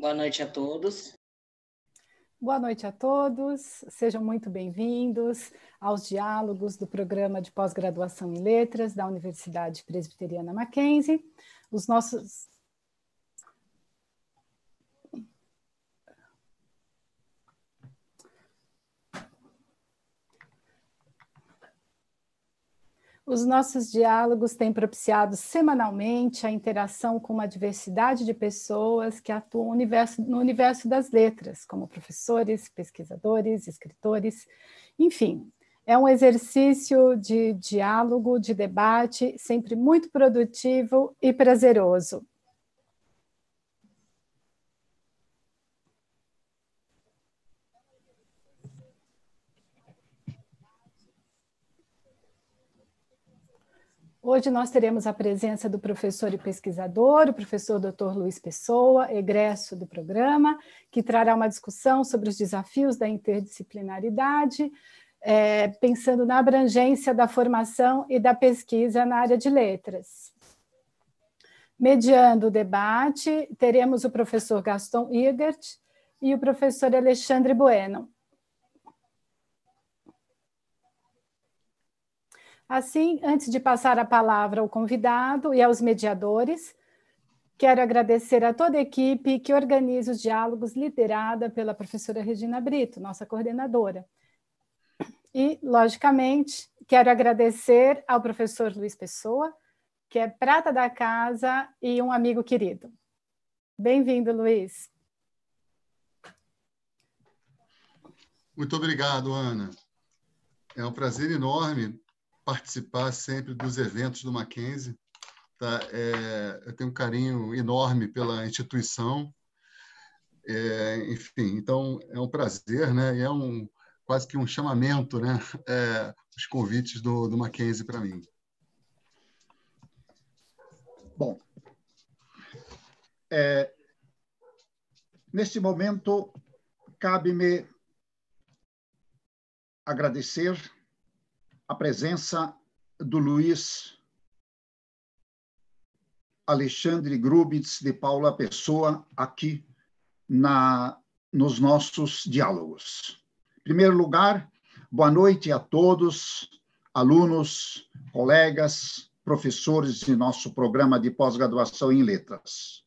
Boa noite a todos. Boa noite a todos, sejam muito bem-vindos aos diálogos do programa de pós-graduação em letras da Universidade Presbiteriana Mackenzie. Os nossos Os nossos diálogos têm propiciado semanalmente a interação com uma diversidade de pessoas que atuam no universo, no universo das letras, como professores, pesquisadores, escritores, enfim. É um exercício de diálogo, de debate, sempre muito produtivo e prazeroso. Hoje nós teremos a presença do professor e pesquisador, o professor Dr. Luiz Pessoa, egresso do programa, que trará uma discussão sobre os desafios da interdisciplinaridade, é, pensando na abrangência da formação e da pesquisa na área de letras. Mediando o debate, teremos o professor Gaston Igert e o professor Alexandre Bueno. Assim, antes de passar a palavra ao convidado e aos mediadores, quero agradecer a toda a equipe que organiza os diálogos liderada pela professora Regina Brito, nossa coordenadora. E, logicamente, quero agradecer ao professor Luiz Pessoa, que é prata da casa e um amigo querido. Bem-vindo, Luiz. Muito obrigado, Ana. É um prazer enorme participar sempre dos eventos do Mackenzie. Tá? É, eu tenho um carinho enorme pela instituição. É, enfim, então é um prazer, né? E é um quase que um chamamento, né? É, os convites do, do Mackenzie para mim. Bom, é, neste momento cabe-me agradecer a presença do Luiz Alexandre Grubitz de Paula Pessoa aqui na, nos nossos diálogos. Em primeiro lugar, boa noite a todos, alunos, colegas, professores de nosso programa de pós-graduação em letras.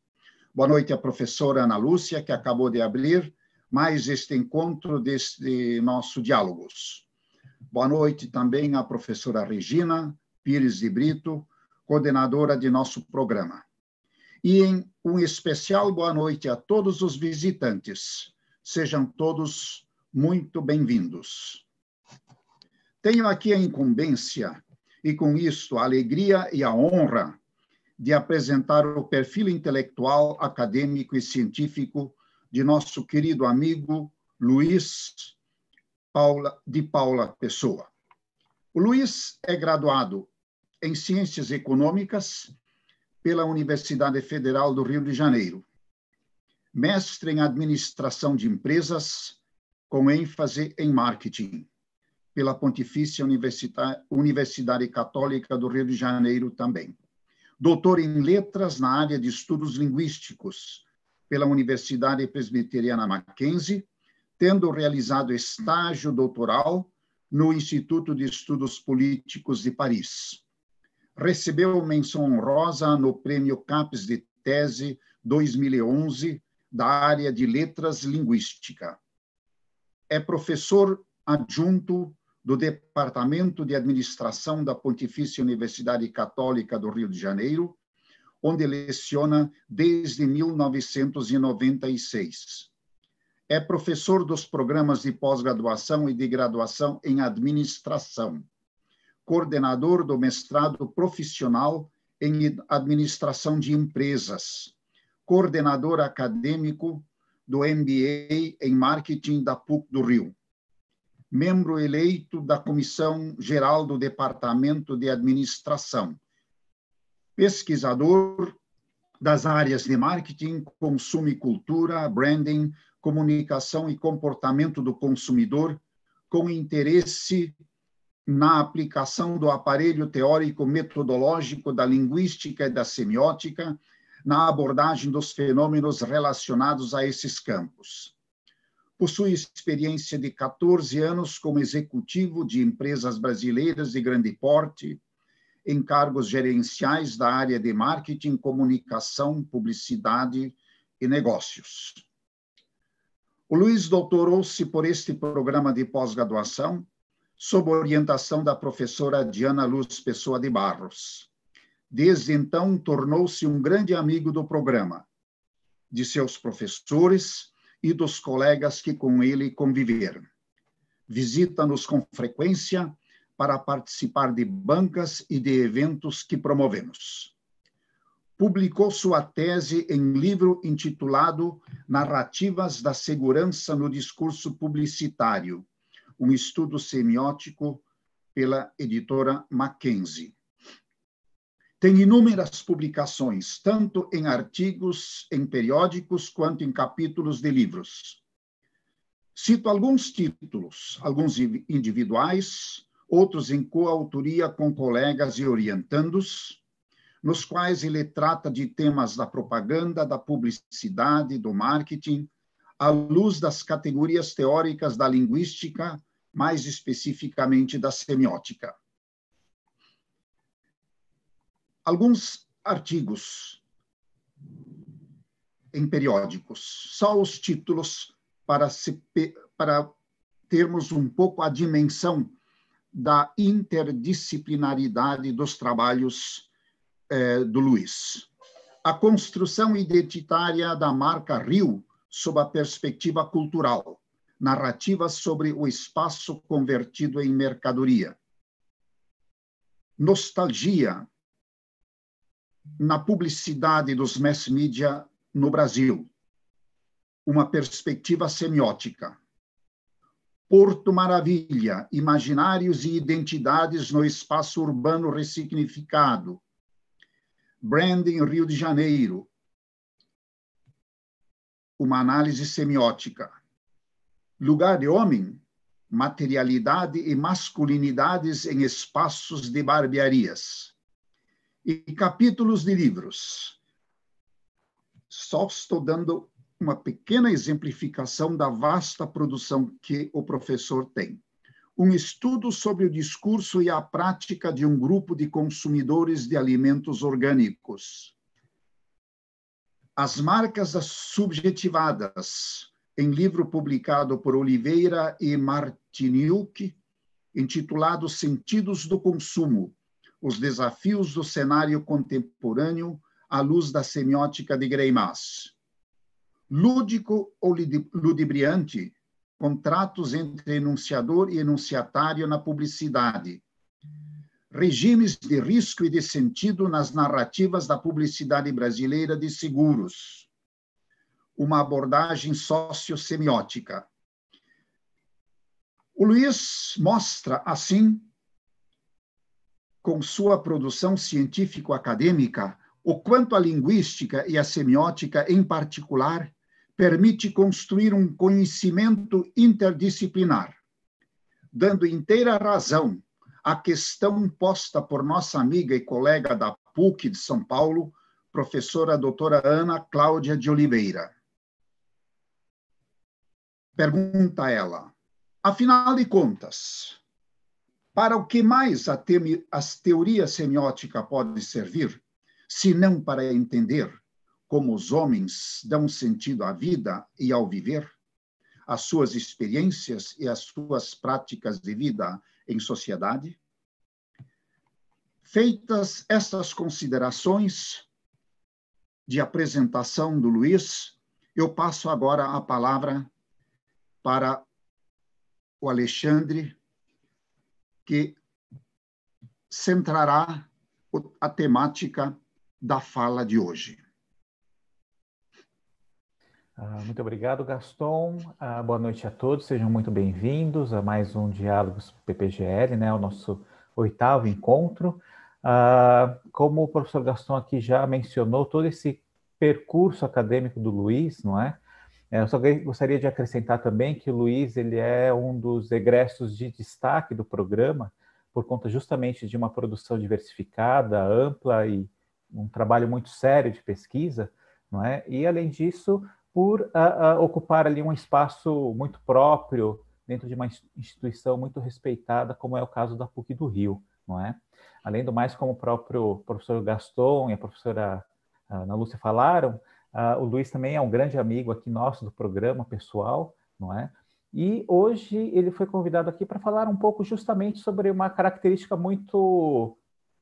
Boa noite à professora Ana Lúcia, que acabou de abrir mais este encontro deste nosso diálogos. Boa noite também à professora Regina Pires de Brito, coordenadora de nosso programa. E em um especial boa noite a todos os visitantes. Sejam todos muito bem-vindos. Tenho aqui a incumbência e, com isto, a alegria e a honra de apresentar o perfil intelectual, acadêmico e científico de nosso querido amigo Luiz Paula, de Paula Pessoa. O Luiz é graduado em Ciências Econômicas pela Universidade Federal do Rio de Janeiro, mestre em Administração de Empresas, com ênfase em Marketing, pela Pontifícia Universidade Católica do Rio de Janeiro também. Doutor em Letras na área de Estudos Linguísticos, pela Universidade Presbiteriana Mackenzie, tendo realizado estágio doutoral no Instituto de Estudos Políticos de Paris. Recebeu menção honrosa no Prêmio CAPES de Tese 2011 da área de Letras Linguística. É professor adjunto do Departamento de Administração da Pontifícia Universidade Católica do Rio de Janeiro, onde leciona desde 1996 é professor dos programas de pós-graduação e de graduação em administração, coordenador do mestrado profissional em administração de empresas, coordenador acadêmico do MBA em marketing da PUC do Rio, membro eleito da Comissão Geral do Departamento de Administração, pesquisador das áreas de marketing, consumo e cultura, branding, comunicação e comportamento do consumidor com interesse na aplicação do aparelho teórico-metodológico da linguística e da semiótica na abordagem dos fenômenos relacionados a esses campos. Possui experiência de 14 anos como executivo de empresas brasileiras de grande porte, em cargos gerenciais da área de marketing, comunicação, publicidade e negócios. O Luiz doutorou-se por este programa de pós-graduação, sob orientação da professora Diana Luz Pessoa de Barros. Desde então, tornou-se um grande amigo do programa, de seus professores e dos colegas que com ele conviveram. Visita-nos com frequência para participar de bancas e de eventos que promovemos publicou sua tese em livro intitulado Narrativas da Segurança no Discurso Publicitário, um estudo semiótico pela editora Mackenzie. Tem inúmeras publicações, tanto em artigos, em periódicos, quanto em capítulos de livros. Cito alguns títulos, alguns individuais, outros em coautoria com colegas e orientandos, nos quais ele trata de temas da propaganda, da publicidade, do marketing, à luz das categorias teóricas da linguística, mais especificamente da semiótica. Alguns artigos em periódicos, só os títulos para, se, para termos um pouco a dimensão da interdisciplinaridade dos trabalhos é, do Luiz. A construção identitária da marca Rio sob a perspectiva cultural, narrativas sobre o espaço convertido em mercadoria. Nostalgia na publicidade dos mass media no Brasil. Uma perspectiva semiótica. Porto Maravilha, imaginários e identidades no espaço urbano ressignificado, Branding Rio de Janeiro. Uma análise semiótica. Lugar de homem, materialidade e masculinidades em espaços de barbearias. E capítulos de livros. Só estou dando uma pequena exemplificação da vasta produção que o professor tem um estudo sobre o discurso e a prática de um grupo de consumidores de alimentos orgânicos. As marcas subjetivadas, em livro publicado por Oliveira e Martiniuk, intitulado Sentidos do Consumo: Os Desafios do Cenário Contemporâneo à Luz da Semiótica de Greimas. Lúdico ou ludibriante, contratos entre enunciador e enunciatário na publicidade, regimes de risco e de sentido nas narrativas da publicidade brasileira de seguros, uma abordagem sociosemiótica. O Luiz mostra, assim, com sua produção científico-acadêmica, o quanto a linguística e a semiótica, em particular, permite construir um conhecimento interdisciplinar, dando inteira razão à questão posta por nossa amiga e colega da PUC de São Paulo, professora doutora Ana Cláudia de Oliveira. Pergunta ela: afinal de contas, para o que mais a, te a teoria semiótica pode servir, se não para entender como os homens dão sentido à vida e ao viver, às suas experiências e às suas práticas de vida em sociedade? Feitas estas considerações de apresentação do Luiz, eu passo agora a palavra para o Alexandre, que centrará a temática da fala de hoje. Ah, muito obrigado, Gaston. Ah, boa noite a todos, sejam muito bem-vindos a mais um Diálogos PPGL, né, o nosso oitavo encontro. Ah, como o professor Gaston aqui já mencionou, todo esse percurso acadêmico do Luiz, não é? é eu só gostaria de acrescentar também que o Luiz ele é um dos egressos de destaque do programa, por conta justamente de uma produção diversificada, ampla e um trabalho muito sério de pesquisa, não é? E além disso, por uh, uh, ocupar ali um espaço muito próprio dentro de uma instituição muito respeitada, como é o caso da PUC do Rio, não é? Além do mais, como o próprio professor Gaston e a professora ah, Ana Lúcia falaram, o Luiz também é um grande amigo aqui nosso do programa pessoal, não é? E hoje ele foi convidado aqui para falar um pouco justamente sobre uma característica muito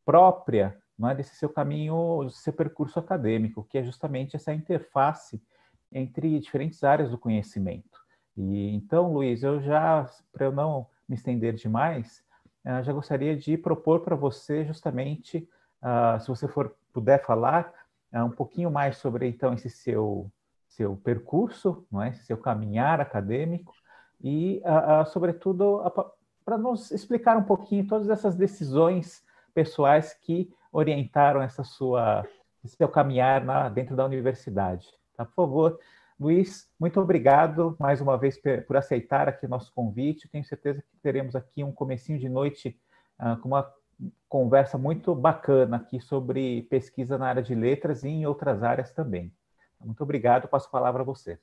própria não é, desse seu caminho, desse seu percurso acadêmico, que é justamente essa interface entre diferentes áreas do conhecimento. E então, Luiz, eu já, para eu não me estender demais, eh, já gostaria de propor para você justamente, uh, se você for puder falar uh, um pouquinho mais sobre então esse seu seu percurso, não é? Esse seu caminhar acadêmico e, uh, sobretudo, para nos explicar um pouquinho todas essas decisões pessoais que orientaram essa sua esse seu caminhar na, dentro da universidade. Tá, por favor, Luiz, muito obrigado mais uma vez por aceitar aqui nosso convite. Tenho certeza que teremos aqui um comecinho de noite uh, com uma conversa muito bacana aqui sobre pesquisa na área de letras e em outras áreas também. Muito obrigado, passo a palavra a você.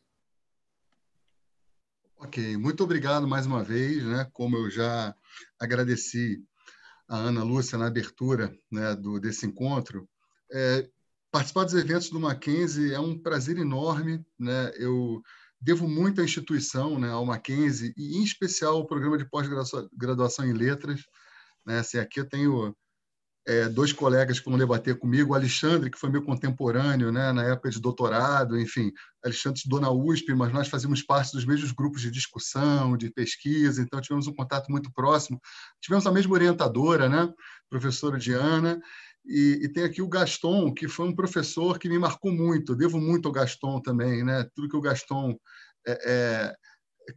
Ok, muito obrigado mais uma vez, né? Como eu já agradeci a Ana Lúcia na abertura né, do, desse encontro, é, Participar dos eventos do Mackenzie é um prazer enorme. Né? Eu devo muito à instituição, né, ao Mackenzie, e em especial ao programa de pós-graduação em letras. Né? Assim, aqui eu tenho é, dois colegas que vão debater comigo, o Alexandre, que foi meu contemporâneo né, na época de doutorado, enfim, Alexandre estudou na USP, mas nós fazíamos parte dos mesmos grupos de discussão, de pesquisa, então tivemos um contato muito próximo. Tivemos a mesma orientadora, né, professora Diana, e, e, tem aqui o Gaston, que foi um professor que me marcou muito. Eu devo muito ao Gaston também, né? Tudo que o Gaston é, é,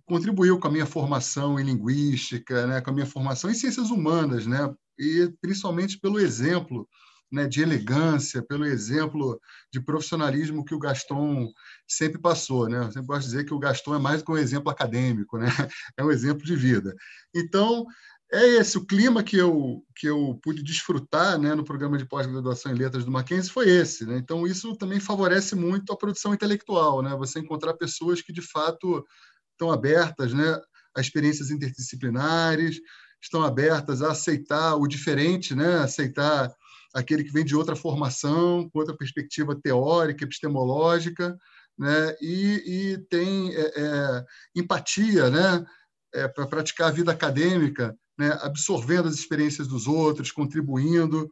contribuiu com a minha formação em linguística, né? Com a minha formação em ciências humanas, né? E principalmente pelo exemplo, né? De elegância, pelo exemplo de profissionalismo que o Gaston sempre passou, né? Eu sempre gosto de dizer que o Gaston é mais do que um exemplo acadêmico, né? É um exemplo de vida. Então é esse o clima que eu, que eu pude desfrutar né, no programa de pós-graduação em letras do Mackenzie foi esse. Né? Então, isso também favorece muito a produção intelectual, né? você encontrar pessoas que, de fato, estão abertas né, a experiências interdisciplinares, estão abertas a aceitar o diferente, né? aceitar aquele que vem de outra formação, com outra perspectiva teórica, epistemológica, né? e, e tem é, é, empatia né? É, para praticar a vida acadêmica né, absorvendo as experiências dos outros, contribuindo.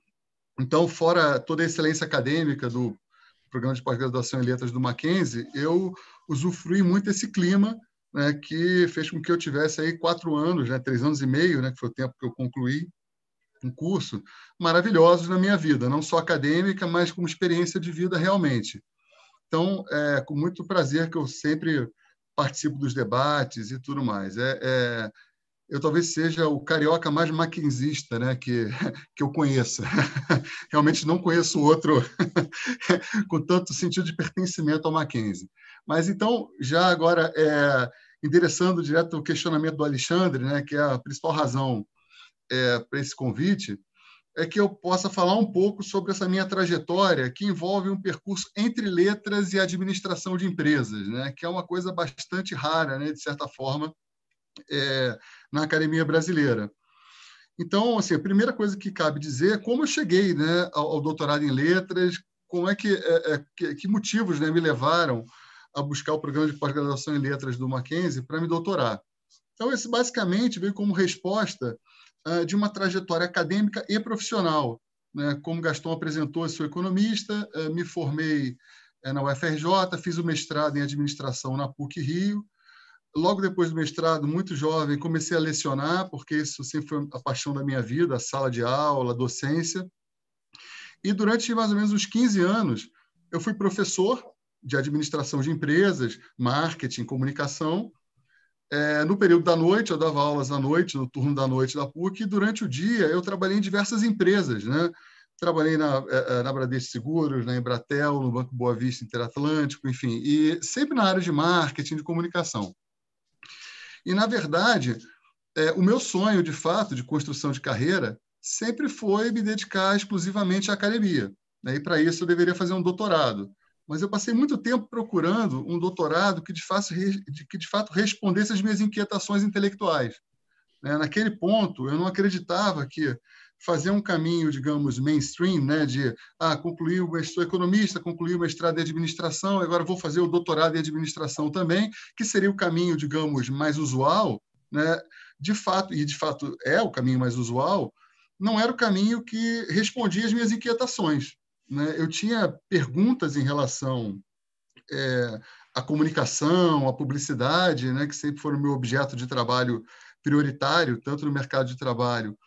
Então, fora toda a excelência acadêmica do programa de pós-graduação em letras do Mackenzie, eu usufruí muito desse clima né, que fez com que eu tivesse aí quatro anos, né, três anos e meio, né, que foi o tempo que eu concluí um curso, maravilhosos na minha vida, não só acadêmica, mas como experiência de vida realmente. Então, é com muito prazer que eu sempre participo dos debates e tudo mais. É, é eu talvez seja o carioca mais maquinzista né, que, que eu conheça. Realmente não conheço outro com tanto sentido de pertencimento ao Mackenzie. Mas então, já agora, é, endereçando direto o questionamento do Alexandre, né, que é a principal razão é, para esse convite, é que eu possa falar um pouco sobre essa minha trajetória, que envolve um percurso entre letras e administração de empresas, né, que é uma coisa bastante rara, né, de certa forma é, na Academia Brasileira. Então, assim, a primeira coisa que cabe dizer é como eu cheguei né, ao, ao doutorado em letras, como é que, é, é que, que, motivos né, me levaram a buscar o programa de pós-graduação em letras do Mackenzie para me doutorar. Então, esse basicamente veio como resposta uh, de uma trajetória acadêmica e profissional. Né? Como Gaston apresentou, eu sou economista, uh, me formei uh, na UFRJ, fiz o mestrado em administração na PUC Rio, logo depois do mestrado, muito jovem, comecei a lecionar, porque isso sempre foi a paixão da minha vida, a sala de aula, a docência. E durante mais ou menos uns 15 anos, eu fui professor de administração de empresas, marketing, comunicação. É, no período da noite, eu dava aulas à noite, no turno da noite da PUC, e durante o dia eu trabalhei em diversas empresas, né? Trabalhei na, é, é, na Bradesco Seguros, na Embratel, no Banco Boa Vista Interatlântico, enfim, e sempre na área de marketing, de comunicação. E, na verdade, é, o meu sonho, de fato, de construção de carreira, sempre foi me dedicar exclusivamente à academia. Né? E, para isso, eu deveria fazer um doutorado. Mas eu passei muito tempo procurando um doutorado que, de fato, que de fato respondesse às minhas inquietações intelectuais. Né? Naquele ponto, eu não acreditava que fazer um caminho, digamos, mainstream, né, de ah, concluir o sou economista, concluir o mestrado em administração, agora vou fazer o doutorado em administração também, que seria o caminho, digamos, mais usual, né, de fato, e de fato é o caminho mais usual, não era o caminho que respondia às minhas inquietações. Né? Eu tinha perguntas em relação é, à comunicação, à publicidade, né, que sempre foram meu objeto de trabalho prioritário, tanto no mercado de trabalho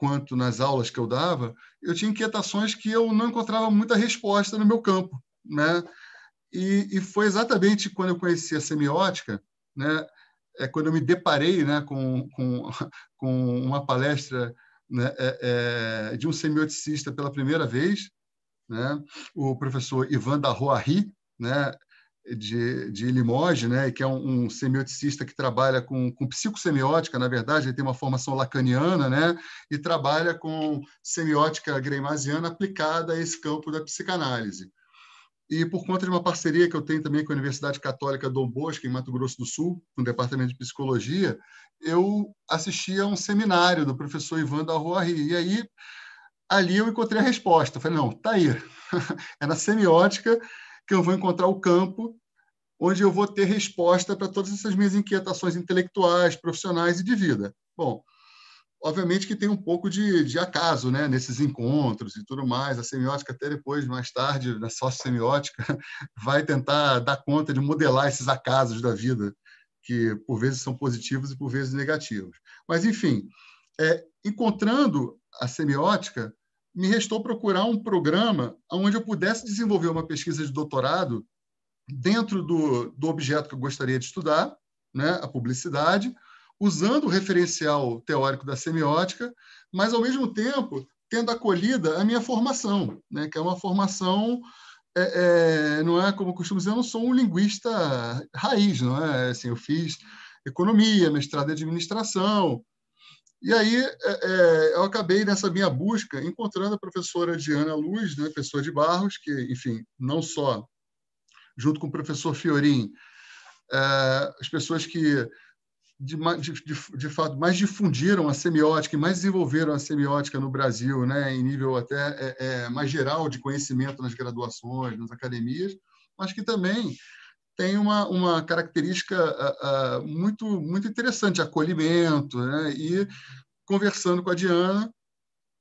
quanto nas aulas que eu dava, eu tinha inquietações que eu não encontrava muita resposta no meu campo, né? E, e foi exatamente quando eu conheci a semiótica, né? É quando eu me deparei, né, com, com, com uma palestra né, é, é, de um semioticista pela primeira vez, né? O professor Ivan da Roari, né? de, de Limoges, né, que é um, um, semioticista que trabalha com, com psicossemiótica, na verdade, ele tem uma formação lacaniana, né, e trabalha com semiótica greimasiana aplicada a esse campo da psicanálise. E por conta de uma parceria que eu tenho também com a Universidade Católica Dom Bosco, em Mato Grosso do Sul, no departamento de psicologia, eu assisti a um seminário do professor Ivan da Roari. E aí, ali eu encontrei a resposta. Eu falei, não, está aí. é na semiótica que eu vou encontrar o campo onde eu vou ter resposta para todas essas minhas inquietações intelectuais, profissionais e de vida. Bom, obviamente que tem um pouco de, de acaso né, nesses encontros e tudo mais. A semiótica, até depois, mais tarde, na sócio-semiótica, vai tentar dar conta de modelar esses acasos da vida, que por vezes são positivos e por vezes negativos. Mas, enfim, é, encontrando a semiótica, me restou procurar um programa onde eu pudesse desenvolver uma pesquisa de doutorado dentro do, do objeto que eu gostaria de estudar, né, a publicidade, usando o referencial teórico da semiótica, mas, ao mesmo tempo, tendo acolhida a minha formação, né, que é uma formação é, é, não é como costumo dizer, eu não sou um linguista raiz, não é? Assim, eu fiz economia, mestrado em administração, e aí é, é, eu acabei nessa minha busca encontrando a professora Diana Luz, né, pessoa de Barros, que, enfim, não só junto com o professor Fiorim, é, as pessoas que de, de, de, fato mais difundiram a semiótica e mais desenvolveram a semiótica no Brasil, né, em nível até é, é mais geral de conhecimento nas graduações, nas academias, mas que também tem uma, uma característica muito, muito interessante, acolhimento. Né? E conversando com a Diana,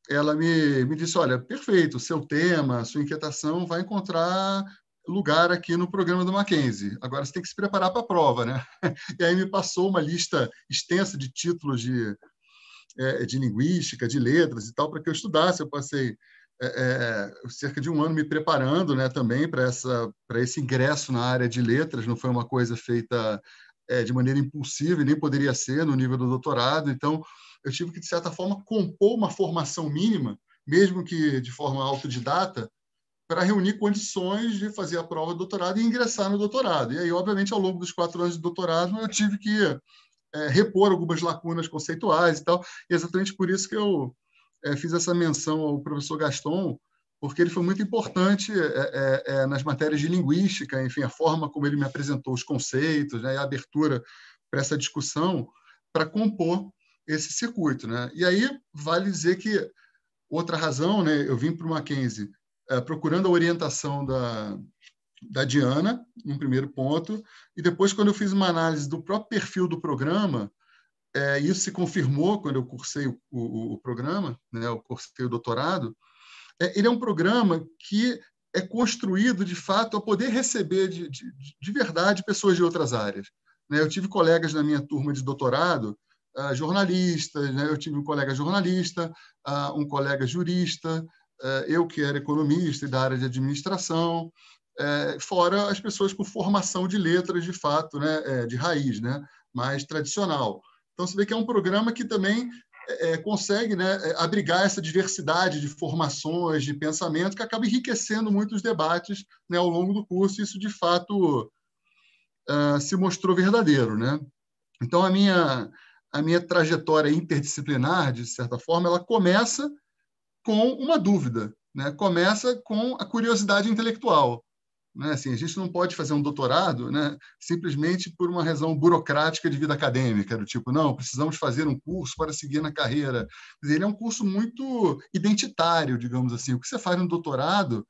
ela me, me disse: Olha, perfeito, seu tema, sua inquietação vai encontrar lugar aqui no programa do Mackenzie. Agora você tem que se preparar para a prova, né? E aí me passou uma lista extensa de títulos de, é, de linguística, de letras e tal, para que eu estudasse. Eu passei é, é, cerca de um ano me preparando né, também para esse ingresso na área de letras, não foi uma coisa feita é, de maneira impulsiva e nem poderia ser no nível do doutorado, então eu tive que, de certa forma, compor uma formação mínima, mesmo que de forma autodidata, para reunir condições de fazer a prova de doutorado e ingressar no doutorado. E aí, obviamente, ao longo dos quatro anos de doutorado, eu tive que é, repor algumas lacunas conceituais e tal, e é exatamente por isso que eu é, fiz essa menção ao professor Gaston, porque ele foi muito importante é, é, é, nas matérias de linguística, enfim, a forma como ele me apresentou os conceitos, né, a abertura para essa discussão, para compor esse circuito. Né? E aí, vale dizer que outra razão, né, eu vim para o Mackenzie é, procurando a orientação da, da Diana, num primeiro ponto, e depois, quando eu fiz uma análise do próprio perfil do programa, é, isso se confirmou quando eu cursei o, o, o programa, né, eu cursei o doutorado, é, ele é um programa que é construído, de fato, a poder receber de, de, de verdade pessoas de outras áreas. Né? Eu tive colegas na minha turma de doutorado, uh, ah, jornalistas, né? eu tive um colega jornalista, uh, um colega jurista, uh, eu que era economista e da área de administração, eh, fora as pessoas com formação de letras, de fato, né? Eh, de raiz, né? mais tradicional. Então, você vê que é um programa que também é, é consegue né, é, abrigar essa diversidade de formações, de pensamento, que acaba enriquecendo muito os debates né, ao longo do curso, e isso, de fato, uh, se mostrou verdadeiro. Né? Então, a minha, a minha trajetória interdisciplinar, de certa forma, ela começa com uma dúvida, né? começa com a curiosidade intelectual. Né? Assim, a gente não pode fazer um doutorado né, simplesmente por uma razão burocrática de vida acadêmica, do tipo, não, precisamos fazer um curso para seguir na carreira. ele é um curso muito identitário, digamos assim. O que você faz no doutorado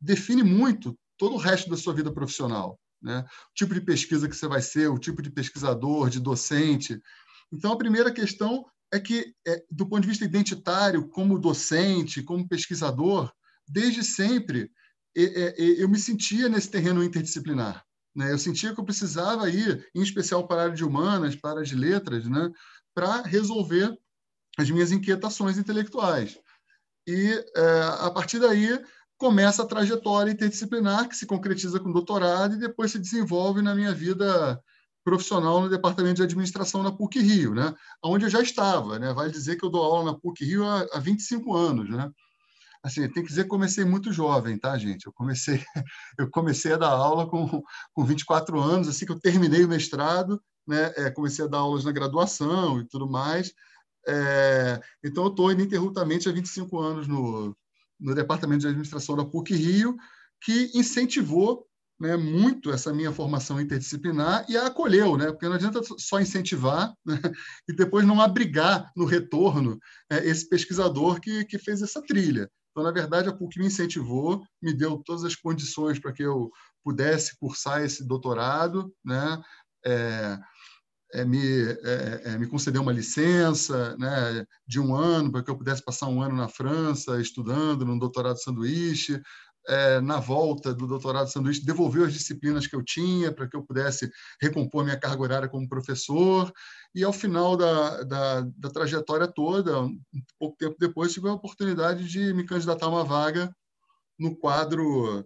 define muito todo o resto da sua vida profissional. Né? O tipo de pesquisa que você vai ser, o tipo de pesquisador, de docente. Então, a primeira questão é que, é, do ponto de vista identitário, como docente, como pesquisador, desde sempre eu me sentia nesse terreno interdisciplinar. Né? Eu sentia que eu precisava ir, em especial para a área de humanas, para a área de letras, né? para resolver as minhas inquietações intelectuais. E, é, a partir daí, começa a trajetória interdisciplinar, que se concretiza com doutorado e depois se desenvolve na minha vida profissional no departamento de administração na PUC Rio, né? onde eu já estava. Né? Vale dizer que eu dou aula na PUC Rio há, há 25 anos. Né? assim, tem que dizer que comecei muito jovem, tá, gente? Eu comecei, eu comecei a dar aula com, com 24 anos, assim que eu terminei o mestrado, né? É, comecei a dar aulas na graduação e tudo mais. É, então, eu estou ininterruptamente há 25 anos no, no Departamento de Administração da PUC Rio, que incentivou né, muito essa minha formação interdisciplinar e a acolheu, né, porque não adianta só incentivar né, e depois não abrigar no retorno é, esse pesquisador que, que fez essa trilha. Então, na verdade, a PUC me incentivou, me deu todas as condições para que eu pudesse cursar esse doutorado, né? É, é, me, é, é me concedeu uma licença né, de um ano para que eu pudesse passar um ano na França estudando no doutorado sanduíche, é, na volta do doutorado de sanduíche, devolveu as disciplinas que eu tinha para que eu pudesse recompor minha carga horária como professor. E ao final da, da, da trajetória toda, um pouco tempo depois, tive a oportunidade de me candidatar a uma vaga no quadro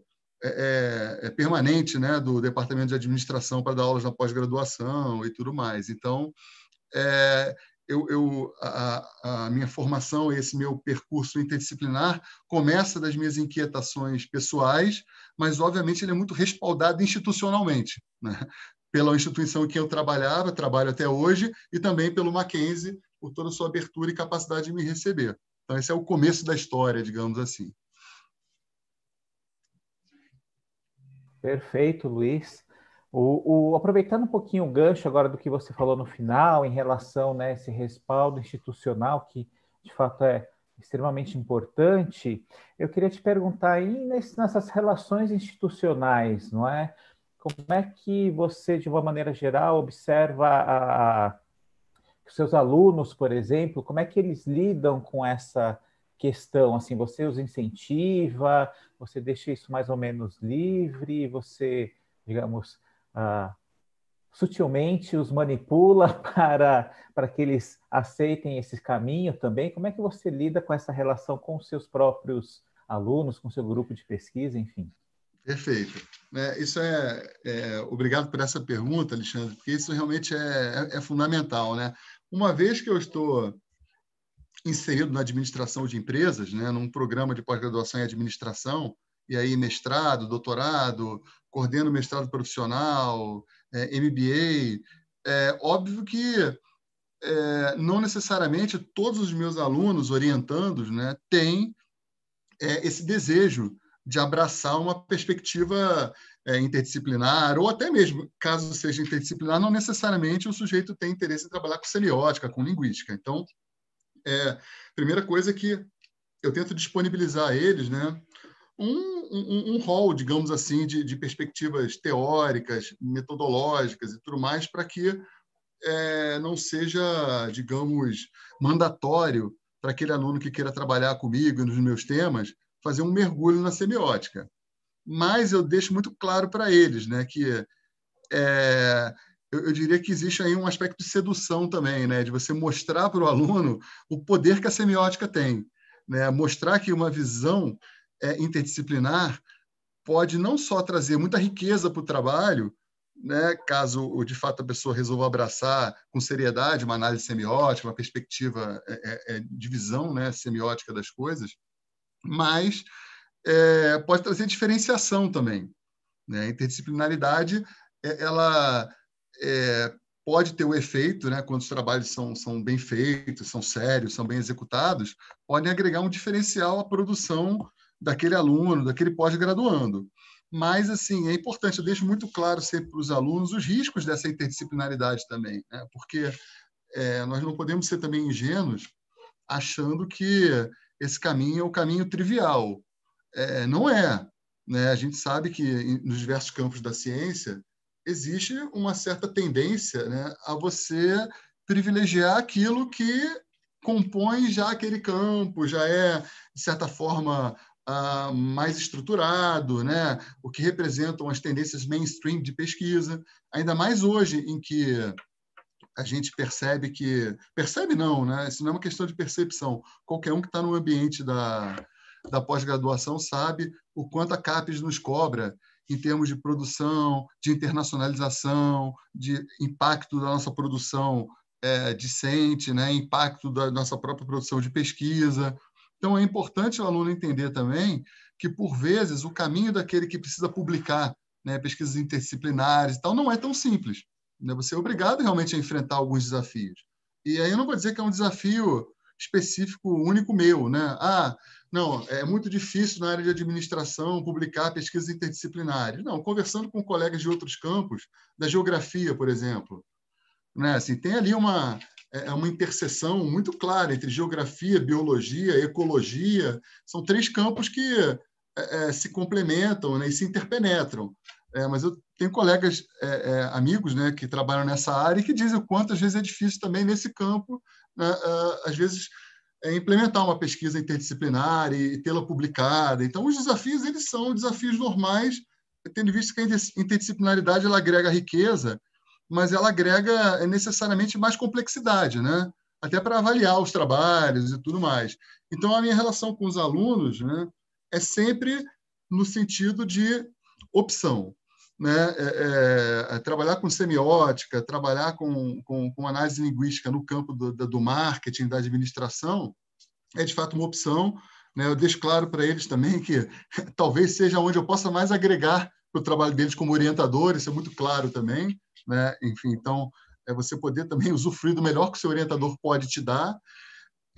é, é, é, permanente né, do Departamento de Administração para dar aulas na pós-graduação e tudo mais. Então, é, eu, eu a, a, minha formação, esse meu percurso interdisciplinar, começa das minhas inquietações pessoais, mas, obviamente, ele é muito respaldado institucionalmente, né? pela instituição em que eu trabalhava, trabalho até hoje, e também pelo Mackenzie, por toda a sua abertura e capacidade de me receber. Então, esse é o começo da história, digamos assim. Perfeito, Luiz. O, o, aproveitando um pouquinho o gancho agora do que você falou no final, em relação né, esse respaldo institucional, que de fato é extremamente importante, eu queria te perguntar aí nesse, nessas relações institucionais, não é? Como é que você, de uma maneira geral, observa a, a, os seus alunos, por exemplo, como é que eles lidam com essa questão? Assim, você os incentiva, você deixa isso mais ou menos livre, você, digamos, sutilmente os manipula para, para que eles aceitem esse caminho também? Como é que você lida com essa relação com os seus próprios alunos, com o seu grupo de pesquisa, enfim? Perfeito. É, isso é, é, Obrigado por essa pergunta, Alexandre, porque isso realmente é, é, é fundamental. Né? Uma vez que eu estou inserido na administração de empresas, né, num programa de pós-graduação em administração, e aí mestrado, doutorado, coordeno mestrado profissional, é, MBA. É óbvio que é, não necessariamente todos os meus alunos orientandos né, têm é, esse desejo de abraçar uma perspectiva é, interdisciplinar, ou até mesmo, caso seja interdisciplinar, não necessariamente o sujeito tem interesse em trabalhar com semiótica, com linguística. Então, é, primeira coisa que eu tento disponibilizar a eles, né, um um, um hall, digamos assim, de, de, perspectivas teóricas, metodológicas e tudo mais, para que é, não seja, digamos, mandatório para aquele aluno que queira trabalhar comigo nos meus temas fazer um mergulho na semiótica. Mas eu deixo muito claro para eles, né, que é, eu, eu, diria que existe aí um aspecto de sedução também, né, de você mostrar para o aluno o poder que a semiótica tem, né, mostrar que uma visão é, interdisciplinar pode não só trazer muita riqueza para o trabalho, né, caso de fato a pessoa resolva abraçar com seriedade uma análise semiótica, uma perspectiva é, é, é, de visão né, semiótica das coisas, mas é, pode trazer diferenciação também. Né? A interdisciplinaridade é, ela é, pode ter o efeito, né, quando os trabalhos são, são bem feitos, são sérios, são bem executados, podem agregar um diferencial à produção daquele aluno, daquele pós-graduando. Mas, assim, é importante, eu deixo muito claro sempre para os alunos os riscos dessa interdisciplinaridade também, né? porque é, nós não podemos ser também ingênuos achando que esse caminho é o caminho trivial. É, não é. Né? A gente sabe que em, nos diversos campos da ciência existe uma certa tendência né, a você privilegiar aquilo que compõe já aquele campo, já é, de certa forma, uh, mais estruturado, né? o que representam as tendências mainstream de pesquisa, ainda mais hoje em que a gente percebe que. Percebe não, né? Isso não é uma questão de percepção. Qualquer um que está no ambiente da, da pós-graduação sabe o quanto a CAPES nos cobra em termos de produção, de internacionalização, de impacto da nossa produção é, discente, né? impacto da nossa própria produção de pesquisa. Então, é importante o aluno entender também que, por vezes, o caminho daquele que precisa publicar né, pesquisas interdisciplinares e tal não é tão simples. Né? Você é obrigado realmente a enfrentar alguns desafios. E aí eu não vou dizer que é um desafio específico, único meu. Né? Ah, não, é muito difícil na área de administração publicar pesquisas interdisciplinares. Não, conversando com colegas de outros campos, da geografia, por exemplo. Né? Assim, tem ali uma, é, é uma interseção muito clara entre geografia, biologia, ecologia. São três campos que é, é se complementam né, e se interpenetram. É, mas eu tenho colegas, é, é, amigos, né, que trabalham nessa área e que dizem o quanto às vezes é difícil também nesse campo, né, às vezes implementar uma pesquisa interdisciplinar e, e tê-la publicada. Então, os desafios eles são desafios normais, tendo visto que a interdisciplinaridade ela agrega riqueza mas ela agrega é, necessariamente mais complexidade, né? até para avaliar os trabalhos e tudo mais. Então, a minha relação com os alunos né, é sempre no sentido de opção. Né? É, é, é trabalhar com semiótica, trabalhar com, com, com análise linguística no campo do, do, marketing, da administração, é de fato uma opção. Né? Eu deixo claro para eles também que talvez seja onde eu possa mais agregar para o trabalho deles como orientador, isso é muito claro também. Né? Enfim, então, é você poder também usufruir do melhor que o seu orientador pode te dar.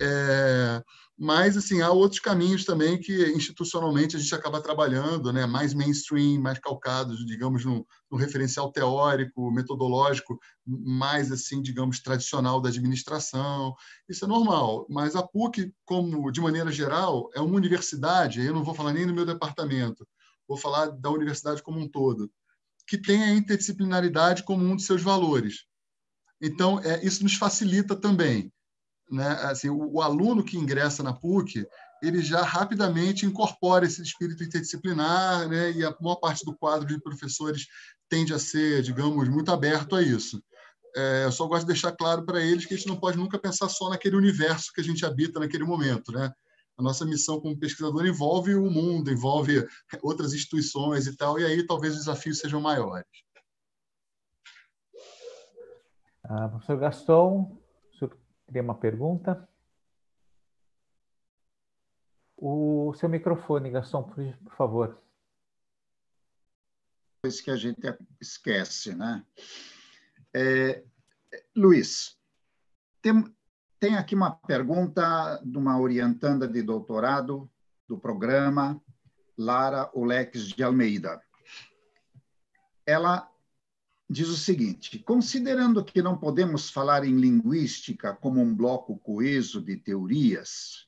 É, mas, assim, há outros caminhos também que institucionalmente a gente acaba trabalhando, né? mais mainstream, mais calcados, digamos, no, no referencial teórico, metodológico, mais, assim, digamos, tradicional da administração. Isso é normal, mas a PUC, como de maneira geral, é uma universidade, eu não vou falar nem do meu departamento, vou falar da universidade como um todo que tem a interdisciplinaridade como um de seus valores. Então, é, isso nos facilita também. Né? Assim, o, o, aluno que ingressa na PUC, ele já rapidamente incorpora esse espírito interdisciplinar, né? e a maior parte do quadro de professores tende a ser, digamos, muito aberto a isso. É, eu só gosto de deixar claro para eles que a gente não pode nunca pensar só naquele universo que a gente habita naquele momento. Né? a nossa missão como pesquisador envolve o mundo, envolve outras instituições e tal, e aí talvez os desafios sejam maiores. Ah, professor Gaston, o senhor queria uma pergunta? O seu microfone, Gaston, por, por favor. Isso que a gente esquece, né? É, Luiz, tem, tem aqui uma pergunta de uma orientanda de doutorado do programa, Lara Olex de Almeida. Ela diz o seguinte: considerando que não podemos falar em linguística como um bloco coeso de teorias,